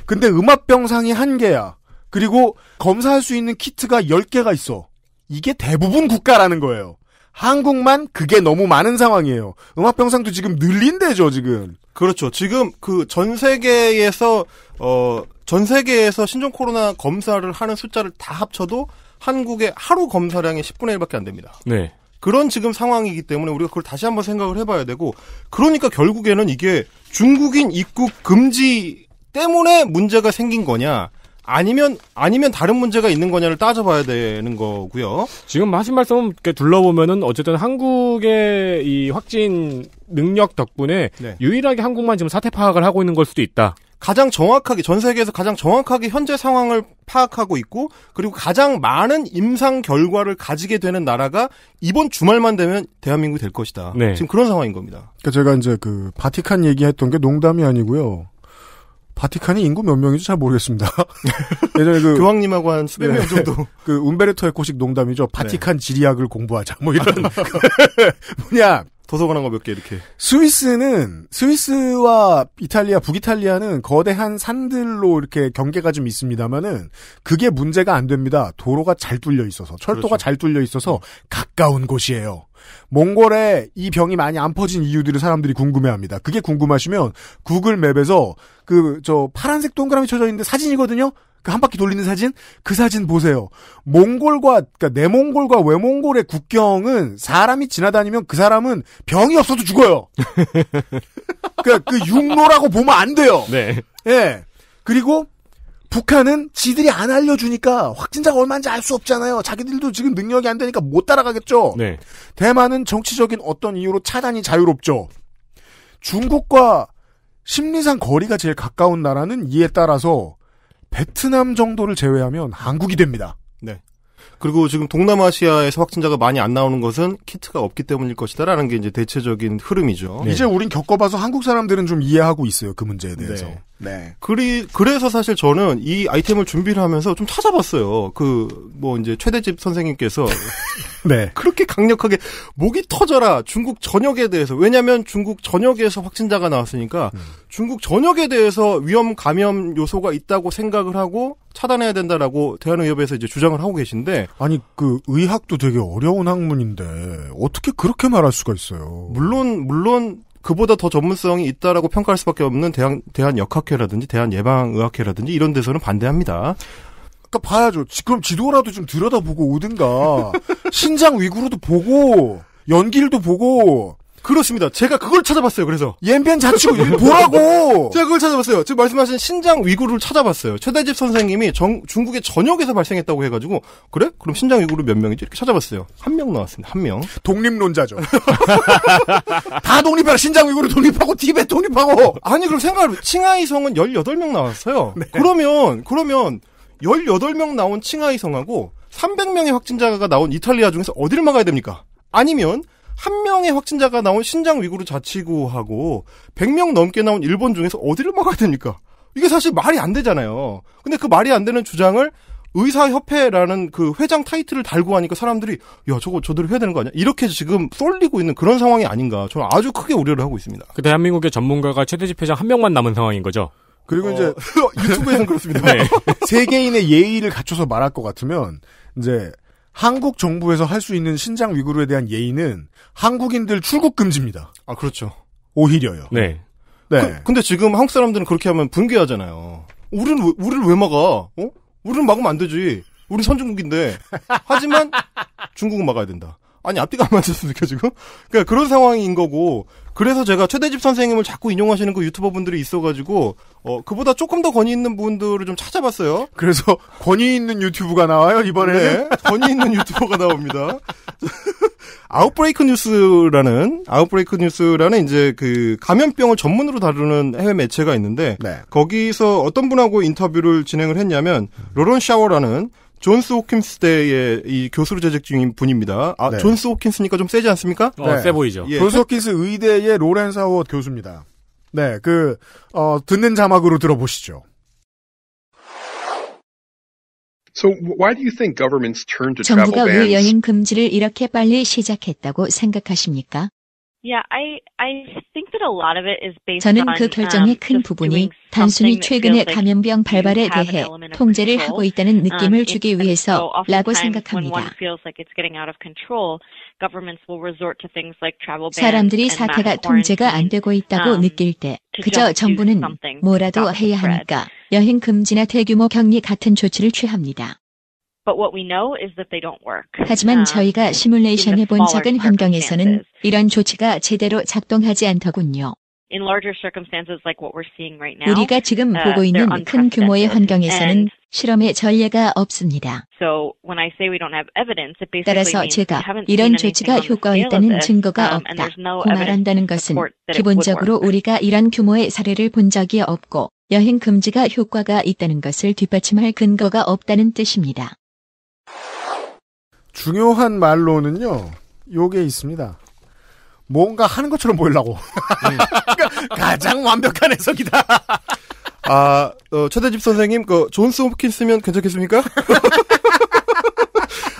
근데 음압병상이 한개야 그리고 검사할 수 있는 키트가 열개가 있어. 이게 대부분 국가라는 거예요. 한국만 그게 너무 많은 상황이에요. 음압병상도 지금 늘린대죠, 지금. 그렇죠. 지금 그 전 세계에서 어 전 세계에서 신종 코로나 검사를 하는 숫자를 다 합쳐도 한국의 하루 검사량이 10분의 1밖에 안 됩니다. 네. 그런 지금 상황이기 때문에 우리가 그걸 다시 한번 생각을 해봐야 되고 그러니까 결국에는 이게 중국인 입국 금지 때문에 문제가 생긴 거냐 아니면 아니면 다른 문제가 있는 거냐를 따져봐야 되는 거고요. 지금 하신 말씀 둘러보면은 어쨌든 한국의 이 확진 능력 덕분에 네. 유일하게 한국만 지금 사태 파악을 하고 있는 걸 수도 있다. 가장 정확하게 전 세계에서 가장 정확하게 현재 상황을 파악하고 있고 그리고 가장 많은 임상 결과를 가지게 되는 나라가 이번 주말만 되면 대한민국이 될 것이다. 네. 지금 그런 상황인 겁니다. 그러니까 제가 이제 그 바티칸 얘기했던 게 농담이 아니고요. 바티칸이 인구 몇 명인지 잘 모르겠습니다. 예전에 그 교황님하고 한 수백 명 네. 정도. 그 운베르토의 고식 농담이죠. 바티칸 네. 지리학을 공부하자. 뭐 이런 뭐냐 도서관 한거 몇개 이렇게. 스위스는 스위스와 이탈리아 북이탈리아는 거대한 산들로 이렇게 경계가 좀 있습니다만은 그게 문제가 안 됩니다. 도로가 잘 뚫려 있어서 철도가 그렇죠. 잘 뚫려 있어서 음. 가까운 곳이에요. 몽골에 이 병이 많이 안 퍼진 이유들을 사람들이 궁금해합니다. 그게 궁금하시면 구글 맵에서 그 저 파란색 동그라미 쳐져 있는데 사진이거든요. 그한 바퀴 돌리는 사진 그 사진 보세요. 몽골과 그러니까 내몽골과 외몽골의 국경은 사람이 지나다니면 그 사람은 병이 없어도 죽어요. 그러니까 그 육로라고 보면 안 돼요. 네. 예. 그리고 북한은 지들이 안 알려주니까 확진자가 얼마인지 알 수 없잖아요. 자기들도 지금 능력이 안 되니까 못 따라가겠죠. 네. 대만은 정치적인 어떤 이유로 차단이 자유롭죠. 중국과 심리상 거리가 제일 가까운 나라는 이에 따라서 베트남 정도를 제외하면 한국이 됩니다. 네. 그리고 지금 동남아시아에서 확진자가 많이 안 나오는 것은 키트가 없기 때문일 것이다라는 게 이제 대체적인 흐름이죠. 네. 이제 우린 겪어봐서 한국 사람들은 좀 이해하고 있어요 그 문제에 네. 대해서. 네. 네. 그리 그래서 사실 저는 이 아이템을 준비를 하면서 좀 찾아봤어요. 그 뭐 이제 최대집 선생님께서 네. 그렇게 강력하게 목이 터져라 중국 전역에 대해서 왜냐하면 중국 전역에서 확진자가 나왔으니까 음. 중국 전역에 대해서 위험 감염 요소가 있다고 생각을 하고 차단해야 된다라고 대한의협에서 이제 주장을 하고 계신데 아니 그 의학도 되게 어려운 학문인데 어떻게 그렇게 말할 수가 있어요? 물론 물론 그보다 더 전문성이 있다라고 평가할 수밖에 없는 대한 대한 역학회라든지 대한 예방의학회라든지 이런 데서는 반대합니다. 그러니까 봐야죠. 지금 지도라도 좀 들여다보고 오든가 신장 위구르도 보고 연길도 보고 그렇습니다. 제가 그걸 찾아봤어요. 그래서 옌변 자축 보라고. 제가 그걸 찾아봤어요. 지금 말씀하신 신장 위구르를 찾아봤어요. 최대집 선생님이 정, 중국의 전역에서 발생했다고 해가지고 그래? 그럼 신장 위구르 몇 명이지? 이렇게 찾아봤어요. 한 명 나왔습니다. 한 명. 독립론자죠. 다 독립해라. 신장 위구르 독립하고 티벳 독립하고. 아니 그럼 생각해보세요. 칭하이성은 18명 나왔어요. 네. 그러면 그러면 18명 나온 칭하이성하고 300명의 확진자가 나온 이탈리아 중에서 어디를 막아야 됩니까? 아니면 한 명의 확진자가 나온 신장 위구르 자치구하고 100명 넘게 나온 일본 중에서 어디를 막아야 됩니까? 이게 사실 말이 안 되잖아요. 근데 그 말이 안 되는 주장을 의사협회라는 그 회장 타이틀을 달고 하니까 사람들이 야 저거 저대로 해야 되는 거 아니야? 이렇게 지금 쏠리고 있는 그런 상황이 아닌가 저는 아주 크게 우려를 하고 있습니다. 그 대한민국의 전문가가 최대 집회장 한 명만 남은 상황인 거죠. 그리고 어... 이제 유튜브에서는 그렇습니다. 네. 세계인의 예의를 갖춰서 말할 것 같으면 이제 한국 정부에서 할 수 있는 신장 위구르에 대한 예의는 한국인들 출국 금지입니다. 아 그렇죠. 오히려요. 네. 네. 그, 근데 지금 한국 사람들은 그렇게 하면 분괴하잖아요 우리는 왜, 우리를 왜 막아? 어? 우리는 막으면 안 되지. 우리 선진국인데. 하지만 중국은 막아야 된다. 아니 앞뒤가 안 맞았습니까 지금? 그러니까 그런 상황인 거고 그래서 제가 최대집 선생님을 자꾸 인용하시는 그 유튜버 분들이 있어가지고 어 그보다 조금 더 권위 있는 분들을 좀 찾아봤어요. 그래서 권위 있는 유튜브가 나와요 이번에. 네, 권위 있는 유튜버가 나옵니다. 아웃브레이크 뉴스라는 아웃브레이크 뉴스라는 이제 그 감염병을 전문으로 다루는 해외 매체가 있는데 네. 거기서 어떤 분하고 인터뷰를 진행을 했냐면 로런 샤워라는 존스 호킨스 대의 이 교수로 재직 중인 분입니다. 아, 네. 존스 호킨스니까 좀 세지 않습니까? 어, 네. 세 보이죠. 예. 존스 호킨스 의대의 로렌사 워 교수입니다. 네, 그, 어, 듣는 자막으로 들어보시죠. 정부가 왜 여행 금지를 이렇게 빨리 시작했다고 생각하십니까? 저는 그 um, 결정의 큰 부분이 단순히 최근의 감염병 발발에 대해 통제를 하고 있다는 um, 느낌을 주기 위해서라고 생각합니다. 사람들이 사태가 통제가 안 되고 있다고 um, 느낄 때 그저 정부는 뭐라도 해야 하니까 여행 금지나 대규모 격리 같은 조치를 취합니다. 하지만 저희가 시뮬레이션 해본 작은 환경에서는 이런 조치가 제대로 작동하지 않더군요. 우리가 지금 uh, 보고 있는 큰 규모의 환경에서는 실험의 전례가 없습니다. 따라서 제가 이런 조치가 효과있다는 가 증거가 um, 없다고 그 말한다는 것은 기본적으로 우리가 이런 규모의 사례를 본 적이 없고 여행 금지가 효과가 있다는 것을 뒷받침할 근거가 없다는 뜻입니다. 중요한 말로는요, 요게 있습니다. 뭔가 하는 것처럼 보이려고. 음. 가장 완벽한 해석이다. 아, 어, 최대집 선생님, 그, 존스 홈킨스면 괜찮겠습니까?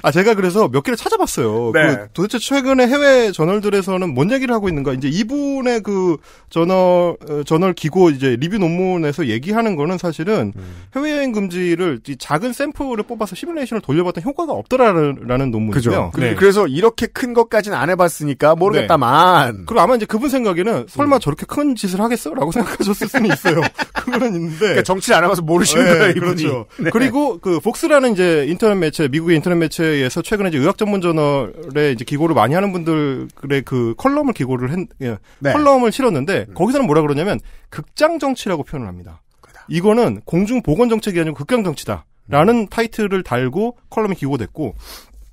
아 제가 그래서 몇 개를 찾아봤어요. 그 네. 그 도대체 최근에 해외 저널들에서는 뭔 얘기를 하고 있는가? 이제 이분의 그 저널 어, 저널 기고 이제 리뷰 논문에서 얘기하는 거는 사실은 음. 해외 여행 금지를 작은 샘플을 뽑아서 시뮬레이션을 돌려봤던 효과가 없더라라는 논문이고요. 네. 그래서 이렇게 큰 것까지는 안 해봤으니까 모르겠다만. 네. 그리 아마 이제 그분 생각에는 설마 음. 저렇게 큰 짓을 하겠어?라고 생각하셨을 수는 있어요. 그거는 있는데 그러니까 정치를 안 해봐서 모르시는 네, 거예요. 그렇죠. 네. 그리고 그 복스라는 이제 인터넷 매체 미국의 인터넷 매체 의해서 최근에 이제 의학 전문 저널에 이제 기고를 많이 하는 분들의 그 컬럼을 기고를 했, 예, 네. 컬럼을 실었는데 음. 거기서는 뭐라 그러냐면 극장 정치라고 표현을 합니다. 그다. 이거는 공중 보건 정책이 아니고 극장 정치다라는 음. 타이틀을 달고 컬럼이 기고됐고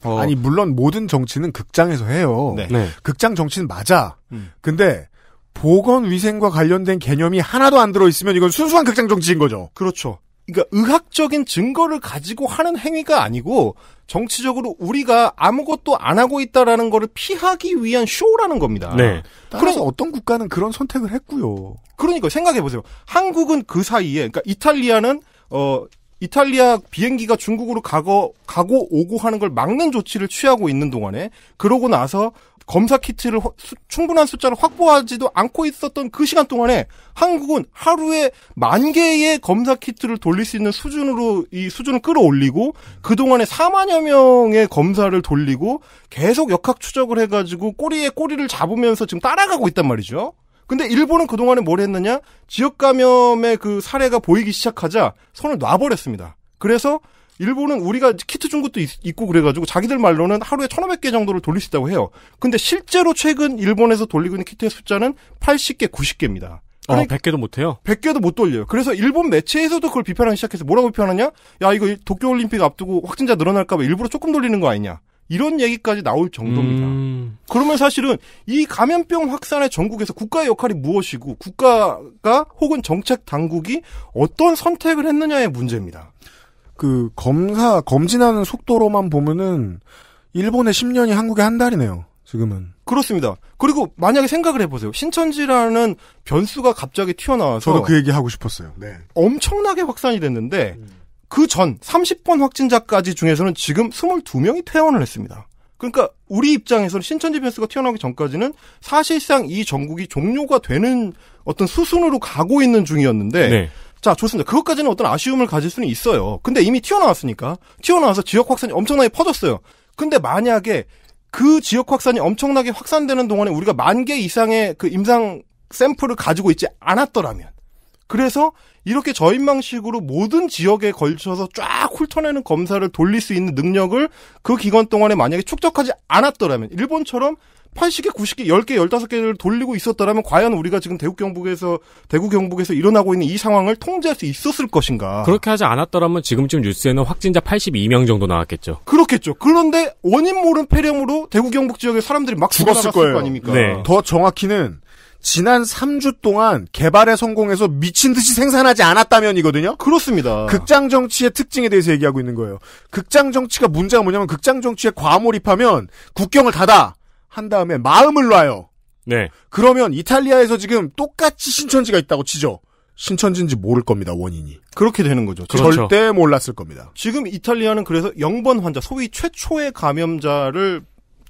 어. 아니 물론 모든 정치는 극장에서 해요. 네. 네. 극장 정치는 맞아. 음. 근데 보건 위생과 관련된 개념이 하나도 안 들어 있으면 이건 순수한 극장 정치인 거죠. 그렇죠. 그러니까 의학적인 증거를 가지고 하는 행위가 아니고 정치적으로 우리가 아무것도 안 하고 있다라는 거를 피하기 위한 쇼라는 겁니다. 네. 그래서 어떤 국가는 그런 선택을 했고요. 그러니까 생각해 보세요. 한국은 그 사이에 그러니까 이탈리아는 어 이탈리아 비행기가 중국으로 가고 가고 오고 하는 걸 막는 조치를 취하고 있는 동안에 그러고 나서 검사 키트를 허, 수, 충분한 숫자를 확보하지도 않고 있었던 그 시간 동안에 한국은 하루에 만 개의 검사 키트를 돌릴 수 있는 수준으로 이 수준을 끌어올리고 그 동안에 4만여 명의 검사를 돌리고 계속 역학 추적을 해가지고 꼬리에 꼬리를 잡으면서 지금 따라가고 있단 말이죠. 근데 일본은 그 동안에 뭘 했느냐 지역 감염의 그 사례가 보이기 시작하자 손을 놔버렸습니다. 그래서 일본은 우리가 키트 준 것도 있, 고 그래가지고 자기들 말로는 하루에 1,500개 정도를 돌릴 수 있다고 해요. 근데 실제로 최근 일본에서 돌리고 있는 키트의 숫자는 80개, 90개입니다. 어, 아, 아니, 100개도 못해요? 100개도 못 돌려요. 그래서 일본 매체에서도 그걸 비판하기 시작해서 뭐라고 비판하냐? 야, 이거 도쿄올림픽 앞두고 확진자 늘어날까봐 일부러 조금 돌리는 거 아니냐? 이런 얘기까지 나올 정도입니다. 음... 그러면 사실은 이 감염병 확산의 전국에서 국가의 역할이 무엇이고 국가가 혹은 정책 당국이 어떤 선택을 했느냐의 문제입니다. 그 검사 검진하는 속도로만 보면은 일본의 10년이 한국의 한 달이네요. 지금은 그렇습니다. 그리고 만약에 생각을 해보세요. 신천지라는 변수가 갑자기 튀어나와서 저도 그 얘기 하고 싶었어요. 네. 엄청나게 확산이 됐는데 음. 그 그전 30번 확진자까지 중에서는 지금 22명이 퇴원을 했습니다. 그러니까 우리 입장에서는 신천지 변수가 튀어나오기 전까지는 사실상 이 전국이 종료가 되는 어떤 수순으로 가고 있는 중이었는데 네. 자, 좋습니다. 그것까지는 어떤 아쉬움을 가질 수는 있어요. 근데 이미 튀어나왔으니까. 튀어나와서 지역 확산이 엄청나게 퍼졌어요. 근데 만약에 그 지역 확산이 엄청나게 확산되는 동안에 우리가 만 개 이상의 그 임상 샘플을 가지고 있지 않았더라면 그래서 이렇게 저인망식으로 모든 지역에 걸쳐서 쫙 훑어내는 검사를 돌릴 수 있는 능력을 그 기간 동안에 만약에 축적하지 않았더라면 일본처럼 80개, 90개, 10개, 15개를 돌리고 있었더라면 과연 우리가 지금 대구 경북에서 대구 경북에서 일어나고 있는 이 상황을 통제할 수 있었을 것인가? 그렇게 하지 않았더라면 지금쯤 뉴스에는 확진자 82명 정도 나왔겠죠. 그렇겠죠. 그런데 원인 모른 폐렴으로 대구 경북 지역의 사람들이 막 죽었을 거예요. 거 아닙니까? 네. 더 정확히는 지난 3주 동안 개발에 성공해서 미친 듯이 생산하지 않았다면이거든요. 그렇습니다. 극장 정치의 특징에 대해서 얘기하고 있는 거예요. 극장 정치가 문제가 뭐냐면 극장 정치에 과몰입하면 국경을 닫아 한 다음에 마음을 놔요. 네. 그러면 이탈리아에서 지금 똑같이 신천지가 있다고 치죠. 신천지인지 모를 겁니다, 원인이. 그렇게 되는 거죠. 그렇죠. 절대 몰랐을 겁니다. 지금 이탈리아는 그래서 0번 환자, 소위 최초의 감염자를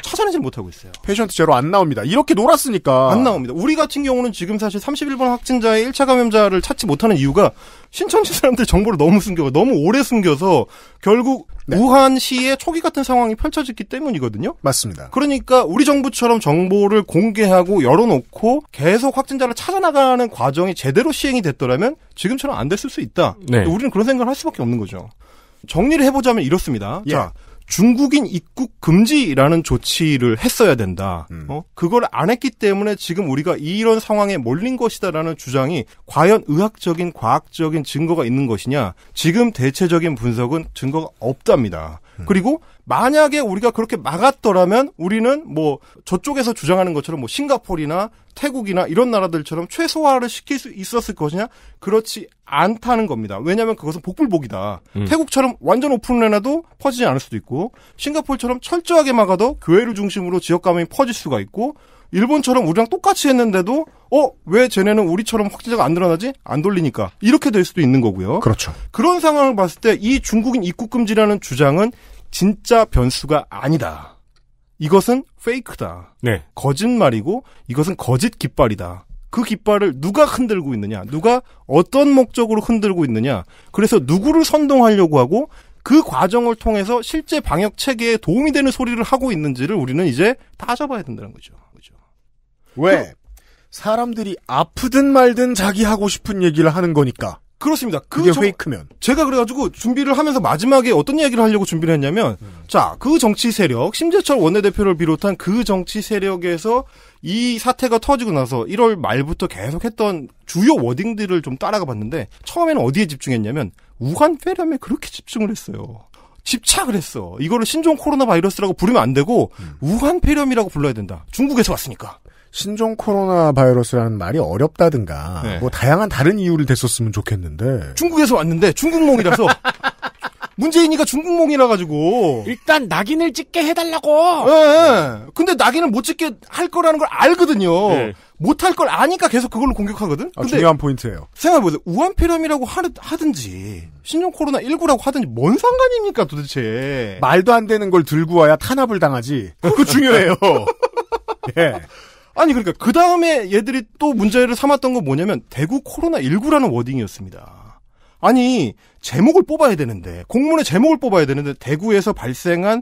찾아내질 못하고 있어요. 패션트 제로 안 나옵니다. 이렇게 놀았으니까. 안 나옵니다. 우리 같은 경우는 지금 사실 31번 확진자의 1차 감염자를 찾지 못하는 이유가 신천지 사람들 정보를 너무 숨겨요. 너무 오래 숨겨서 결국 네. 우한시의 초기 같은 상황이 펼쳐졌기 때문이거든요. 맞습니다. 그러니까 우리 정부처럼 정보를 공개하고 열어놓고 계속 확진자를 찾아나가는 과정이 제대로 시행이 됐더라면 지금처럼 안 됐을 수 있다. 네. 우리는 그런 생각을 할 수밖에 없는 거죠. 정리를 해보자면 이렇습니다. 예. 자, 중국인 입국 금지라는 조치를 했어야 된다. 음. 어? 그걸 안 했기 때문에 지금 우리가 이런 상황에 몰린 것이다라는 주장이 과연 의학적인 과학적인 증거가 있는 것이냐? 지금 대체적인 분석은 증거가 없답니다. 음. 그리고 만약에 우리가 그렇게 막았더라면 우리는 뭐 저쪽에서 주장하는 것처럼 뭐 싱가포르나 태국이나 이런 나라들처럼 최소화를 시킬 수 있었을 것이냐 그렇지 않다는 겁니다. 왜냐하면 그것은 복불복이다. 음. 태국처럼 완전 오픈해놔도 퍼지지 않을 수도 있고 싱가폴처럼 철저하게 막아도 교회를 중심으로 지역 감염이 퍼질 수가 있고 일본처럼 우리랑 똑같이 했는데도 어 왜 쟤네는 우리처럼 확진자가 안 늘어나지? 안 돌리니까 이렇게 될 수도 있는 거고요. 그렇죠. 그런 상황을 봤을 때 이 중국인 입국 금지라는 주장은 진짜 변수가 아니다. 이것은 페이크다. 네. 거짓말이고 이것은 거짓 깃발이다. 그 깃발을 누가 흔들고 있느냐, 누가 어떤 목적으로 흔들고 있느냐, 그래서 누구를 선동하려고 하고 그 과정을 통해서 실제 방역 체계에 도움이 되는 소리를 하고 있는지를 우리는 이제 따져봐야 된다는 거죠. 그렇죠. 왜? 사람들이 아프든 말든 자기 하고 싶은 얘기를 하는 거니까. 그렇습니다. 그 그게 페이크면. 제가 그래가지고 준비를 하면서 마지막에 어떤 이야기를 하려고 준비를 했냐면, 음. 자, 그 정치 세력, 심재철 원내대표를 비롯한 그 정치 세력에서 이 사태가 터지고 나서 1월 말부터 계속 했던 주요 워딩들을 좀 따라가 봤는데, 처음에는 어디에 집중했냐면, 우한 폐렴에 그렇게 집중을 했어요. 집착을 했어. 이거를 신종 코로나 바이러스라고 부르면 안 되고, 음. 우한 폐렴이라고 불러야 된다. 중국에서 왔으니까. 신종 코로나 바이러스라는 말이 어렵다든가 네. 뭐 다양한 다른 이유를 댔었으면 좋겠는데 중국에서 왔는데 중국몽이라서 문재인이가 중국몽이라 가지고 일단 낙인을 찍게 해달라고. 예. 네. 근데 낙인을 못 찍게 할 거라는 걸 알거든요. 네. 못할 걸 아니까 계속 그걸로 공격하거든. 아, 근데 중요한 포인트예요. 생각해보세요. 우한폐렴이라고 하든지 신종 코로나 19라고 하든지 뭔 상관입니까 도대체. 말도 안 되는 걸 들고 와야 탄압을 당하지. 그거 중요해요. 예. 아니 그러니까 그 다음에 얘들이 또 문제를 삼았던 건 뭐냐면 대구 코로나 19라는 워딩이었습니다. 아니 제목을 뽑아야 되는데 공문의 제목을 뽑아야 되는데 대구에서 발생한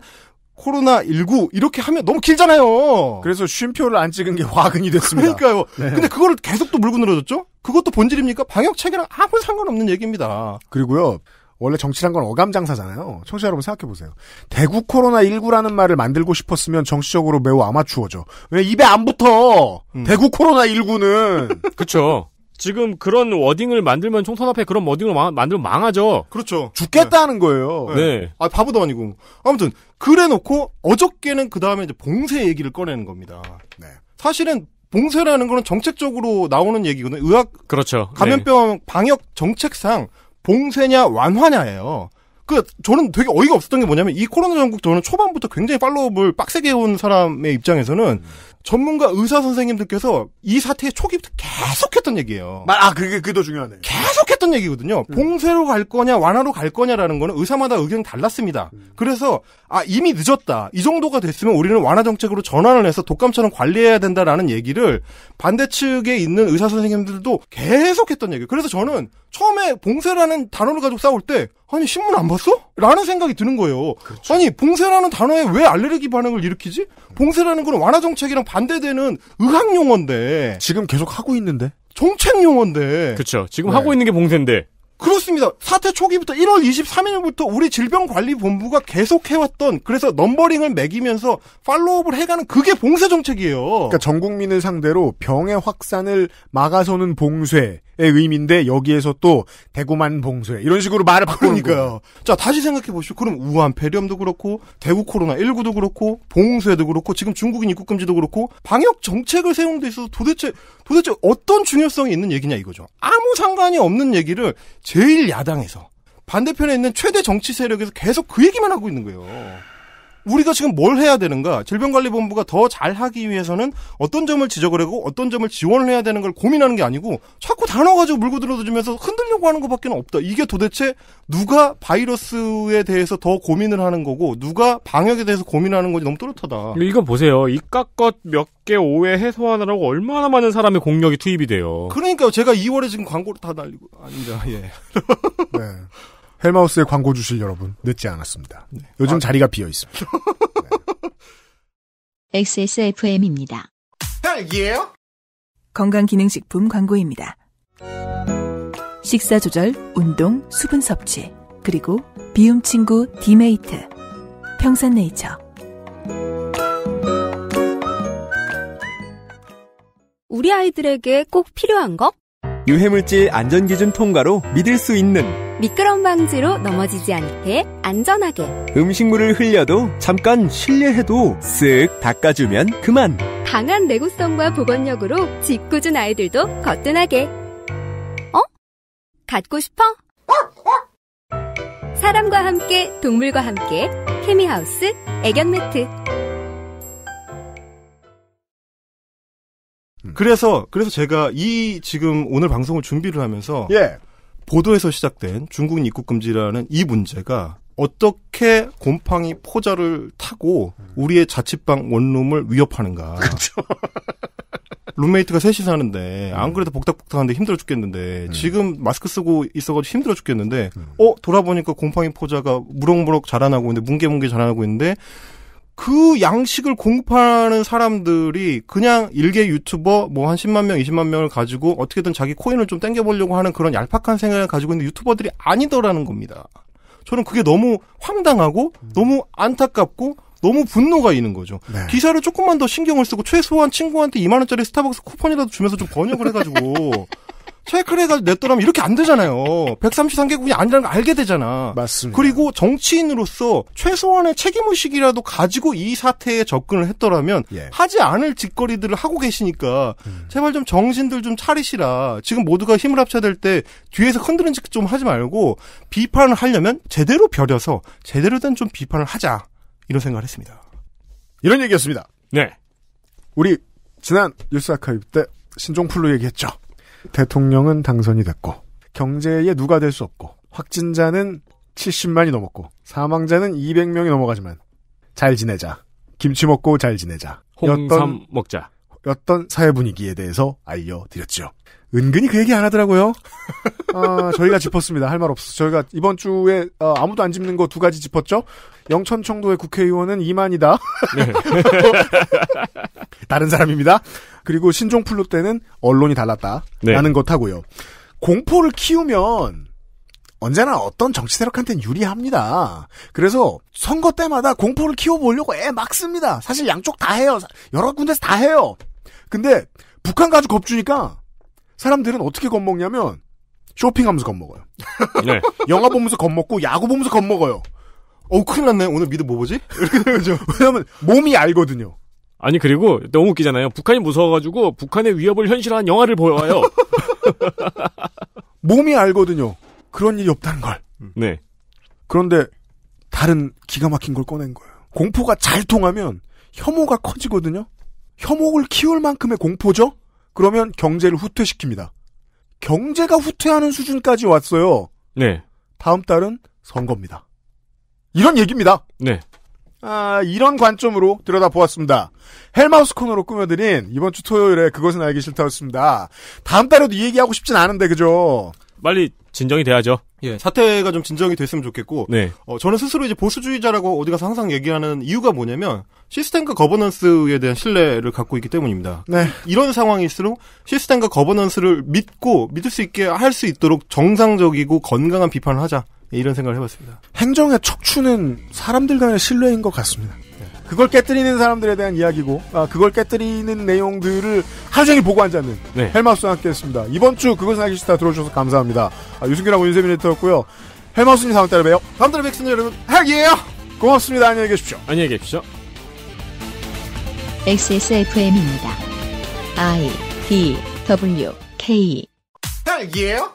코로나 19 이렇게 하면 너무 길잖아요. 그래서 쉼표를 안 찍은 게 화근이 됐습니다. 그러니까요. 네. 근데 그거를 계속 또 물고 늘어졌죠? 그것도 본질입니까? 방역 체계랑 아무 상관없는 얘기입니다. 그리고요. 원래 정치란 건 어감장사잖아요. 청취자 여러분 생각해보세요. 대구 코로나19라는 말을 만들고 싶었으면 정치적으로 매우 아마추어죠. 왜 입에 안 붙어! 음. 대구 코로나19는! 그쵸. 지금 그런 워딩을 만들면 총선 앞에 그런 워딩을 마, 만들면 망하죠. 그렇죠. 죽겠다는 네. 거예요. 네. 네. 아, 바보도 아니고. 아무튼, 그래놓고 어저께는 그 다음에 이제 봉쇄 얘기를 꺼내는 겁니다. 네. 사실은 봉쇄라는 거는 정책적으로 나오는 얘기거든요. 의학. 그렇죠. 네. 감염병 네. 방역 정책상 봉쇄냐 완화냐예요. 그 저는 되게 어이가 없었던 게 뭐냐면 이 코로나 전국 저는 초반부터 굉장히 팔로우을 빡세게 해온 사람의 입장에서는 음. 전문가 의사 선생님들께서 이 사태의 초기부터 계속했던 얘기예요. 말, 아 그게 그게 더 중요하네. 계속했던 얘기거든요. 음. 봉쇄로 갈 거냐 완화로 갈 거냐라는 거는 의사마다 의견이 달랐습니다. 음. 그래서 아 이미 늦었다. 이 정도가 됐으면 우리는 완화 정책으로 전환을 해서 독감처럼 관리해야 된다라는 얘기를 반대 측에 있는 의사 선생님들도 계속했던 얘기. 예요 그래서 저는 처음에 봉쇄라는 단어를 가지고 싸울 때 아니 신문 안 봤어? 라는 생각이 드는 거예요. 그렇죠. 아니 봉쇄라는 단어에 왜 알레르기 반응을 일으키지? 봉쇄라는 거는 완화 정책이랑 반대되는 의학 용어인데 지금 계속 하고 있는데 정책 용어인데 그렇죠. 지금 네. 하고 있는 게 봉쇄인데 그렇습니다. 사태 초기부터 1월 23일부터 우리 질병관리본부가 계속 해왔던 그래서 넘버링을 매기면서 팔로우업을 해가는 그게 봉쇄 정책이에요. 그러니까 전 국민을 상대로 병의 확산을 막아서는 봉쇄, 의미인데 여기에서 또 대구만 봉쇄 이런 식으로 말을 바꾸니까요. 자 다시 생각해 보시오. 그럼 우한 폐렴도 그렇고 대구 코로나 19도 그렇고 봉쇄도 그렇고 지금 중국인 입국 금지도 그렇고 방역 정책을 세운 데 있어서 도대체 도대체 어떤 중요성이 있는 얘기냐 이거죠. 아무 상관이 없는 얘기를 제일 야당에서 반대편에 있는 최대 정치 세력에서 계속 그 얘기만 하고 있는 거예요. 우리가 지금 뭘 해야 되는가? 질병관리본부가 더 잘하기 위해서는 어떤 점을 지적을 하고 어떤 점을 지원을 해야 되는 걸 고민하는 게 아니고 자꾸 단어 가지고 물고 들어주면서 흔들려고 하는 것밖에 없다. 이게 도대체 누가 바이러스에 대해서 더 고민을 하는 거고 누가 방역에 대해서 고민하는 건지 너무 뚜렷하다. 이거 보세요. 이깟것 몇 개 오해 해소하느라고 얼마나 많은 사람의 공력이 투입이 돼요. 그러니까요. 제가 2월에 지금 광고를 다 날리고 아닙니다. 예. 네. 헬마우스의 광고 주실 여러분 늦지 않았습니다. 네. 요즘 아, 자리가 비어 있습니다. 네. XSFM입니다. 딸기예요? 건강기능식품 광고입니다. 식사 조절, 운동, 수분 섭취, 그리고 비움 친구 디메이트, 평산네이처. 우리 아이들에게 꼭 필요한 거? 유해물질 안전기준 통과로 믿을 수 있는 미끄럼 방지로 넘어지지 않게 안전하게 음식물을 흘려도 잠깐 실례해도 쓱 닦아주면 그만 강한 내구성과 보건력으로 짓궂은 아이들도 거뜬하게 어? 갖고 싶어? 사람과 함께 동물과 함께 케미하우스 애견 매트 그래서 그래서 제가 이 지금 오늘 방송을 준비를 하면서 예. 보도에서 시작된 중국 인 입국 금지라는 이 문제가 어떻게 곰팡이 포자를 타고 우리의 자취방 원룸을 위협하는가. 그렇죠. 룸메이트가 셋이 사는데 음. 안 그래도 복닥복닥한데 힘들어 죽겠는데 음. 지금 마스크 쓰고 있어가지고 힘들어 죽겠는데 음. 어 돌아보니까 곰팡이 포자가 무럭무럭 자라나고 있는데 뭉게뭉게 자라나고 있는데 그 양식을 공급하는 사람들이 그냥 일개 유튜버 뭐 한 10만 명, 20만 명을 가지고 어떻게든 자기 코인을 좀 땡겨보려고 하는 그런 얄팍한 생각을 가지고 있는 유튜버들이 아니더라는 겁니다. 저는 그게 너무 황당하고 음. 너무 안타깝고 너무 분노가 있는 거죠. 네. 기사를 조금만 더 신경을 쓰고 최소한 친구한테 2만 원짜리 스타벅스 쿠폰이라도 주면서 좀 번역을 해가지고 체크를 냈더라면 이렇게 안 되잖아요. 133개국이 아니라는 걸 알게 되잖아. 맞습니다. 그리고 정치인으로서 최소한의 책임의식이라도 가지고 이 사태에 접근을 했더라면 예. 하지 않을 짓거리들을 하고 계시니까 음. 제발 좀 정신들 좀 차리시라. 지금 모두가 힘을 합쳐야 될 때 뒤에서 흔드는 짓 좀 하지 말고 비판을 하려면 제대로 벼려서 제대로 된 좀 비판을 하자. 이런 생각을 했습니다. 이런 얘기였습니다. 네. 우리 지난 뉴스 아카이브 때 신종플루 얘기했죠. 대통령은 당선이 됐고 경제에 누가 될 수 없고 확진자는 70만이 넘었고 사망자는 200명이 넘어가지만 잘 지내자 김치 먹고 잘 지내자 홍삼 먹자 어떤 사회 분위기에 대해서 알려드렸죠. 은근히 그 얘기 안 하더라고요. 아, 저희가 짚었습니다. 할 말 없어. 저희가 이번 주에 어, 아무도 안 짚는 거 두 가지 짚었죠. 영천 청도의 국회의원은 이만이다. 네. 다른 사람입니다. 그리고 신종플루 때는 언론이 달랐다라는 네. 것하고요. 공포를 키우면 언제나 어떤 정치 세력한테는 유리합니다. 그래서 선거 때마다 공포를 키워보려고 애막 씁니다. 사실 양쪽 다 해요. 여러 군데서 다 해요. 근데 북한 가서 겁주니까 사람들은 어떻게 겁먹냐면 쇼핑하면서 겁먹어요. 네. 영화 보면서 겁먹고 야구 보면서 겁먹어요. 어 큰일 났네. 오늘 미드 뭐 보지? 그렇죠. 왜냐면 몸이 알거든요. 아니 그리고 너무 웃기잖아요. 북한이 무서워가지고 북한의 위협을 현실화한 영화를 보여요. 몸이 알거든요. 그런 일이 없다는 걸. 음. 네. 그런데 다른 기가 막힌 걸 꺼낸 거예요. 공포가 잘 통하면 혐오가 커지거든요. 혐오를 키울 만큼의 공포죠? 그러면 경제를 후퇴시킵니다. 경제가 후퇴하는 수준까지 왔어요. 네. 다음 달은 선거입니다. 이런 얘기입니다. 네. 아, 이런 관점으로 들여다보았습니다. 헬마우스 코너로 꾸며드린 이번 주 토요일에 그것은 알기 싫다였습니다. 다음 달에도 이 얘기하고 싶진 않은데, 그죠? 빨리 진정이 돼야죠. 예, 사태가 좀 진정이 됐으면 좋겠고, 네. 어, 저는 스스로 이제 보수주의자라고 어디 가서 항상 얘기하는 이유가 뭐냐면, 시스템과 거버넌스에 대한 신뢰를 갖고 있기 때문입니다. 네. 이런 상황일수록 시스템과 거버넌스를 믿고 믿을 수 있게 할 수 있도록 정상적이고 건강한 비판을 하자. 예, 이런 생각을 해봤습니다. 행정의 척추는 사람들 간의 신뢰인 것 같습니다. 그걸 깨뜨리는 사람들에 대한 이야기고 아, 그걸 깨뜨리는 내용들을 하루 종일 보고 앉았는 네. 헬마우스와 함께했습니다. 이번 주 그것은 알기 싫다 들어주셔서 감사합니다. 아, 유승균하고 윤세민 에디터였고요. 헬마우스님 다음 달에 봬요. 다음 달에 뵙겠습니다 여러분. 헬기에요 고맙습니다. 안녕히 계십시오. 안녕히 계십시오. XSFM입니다. I D W K 헬기예요?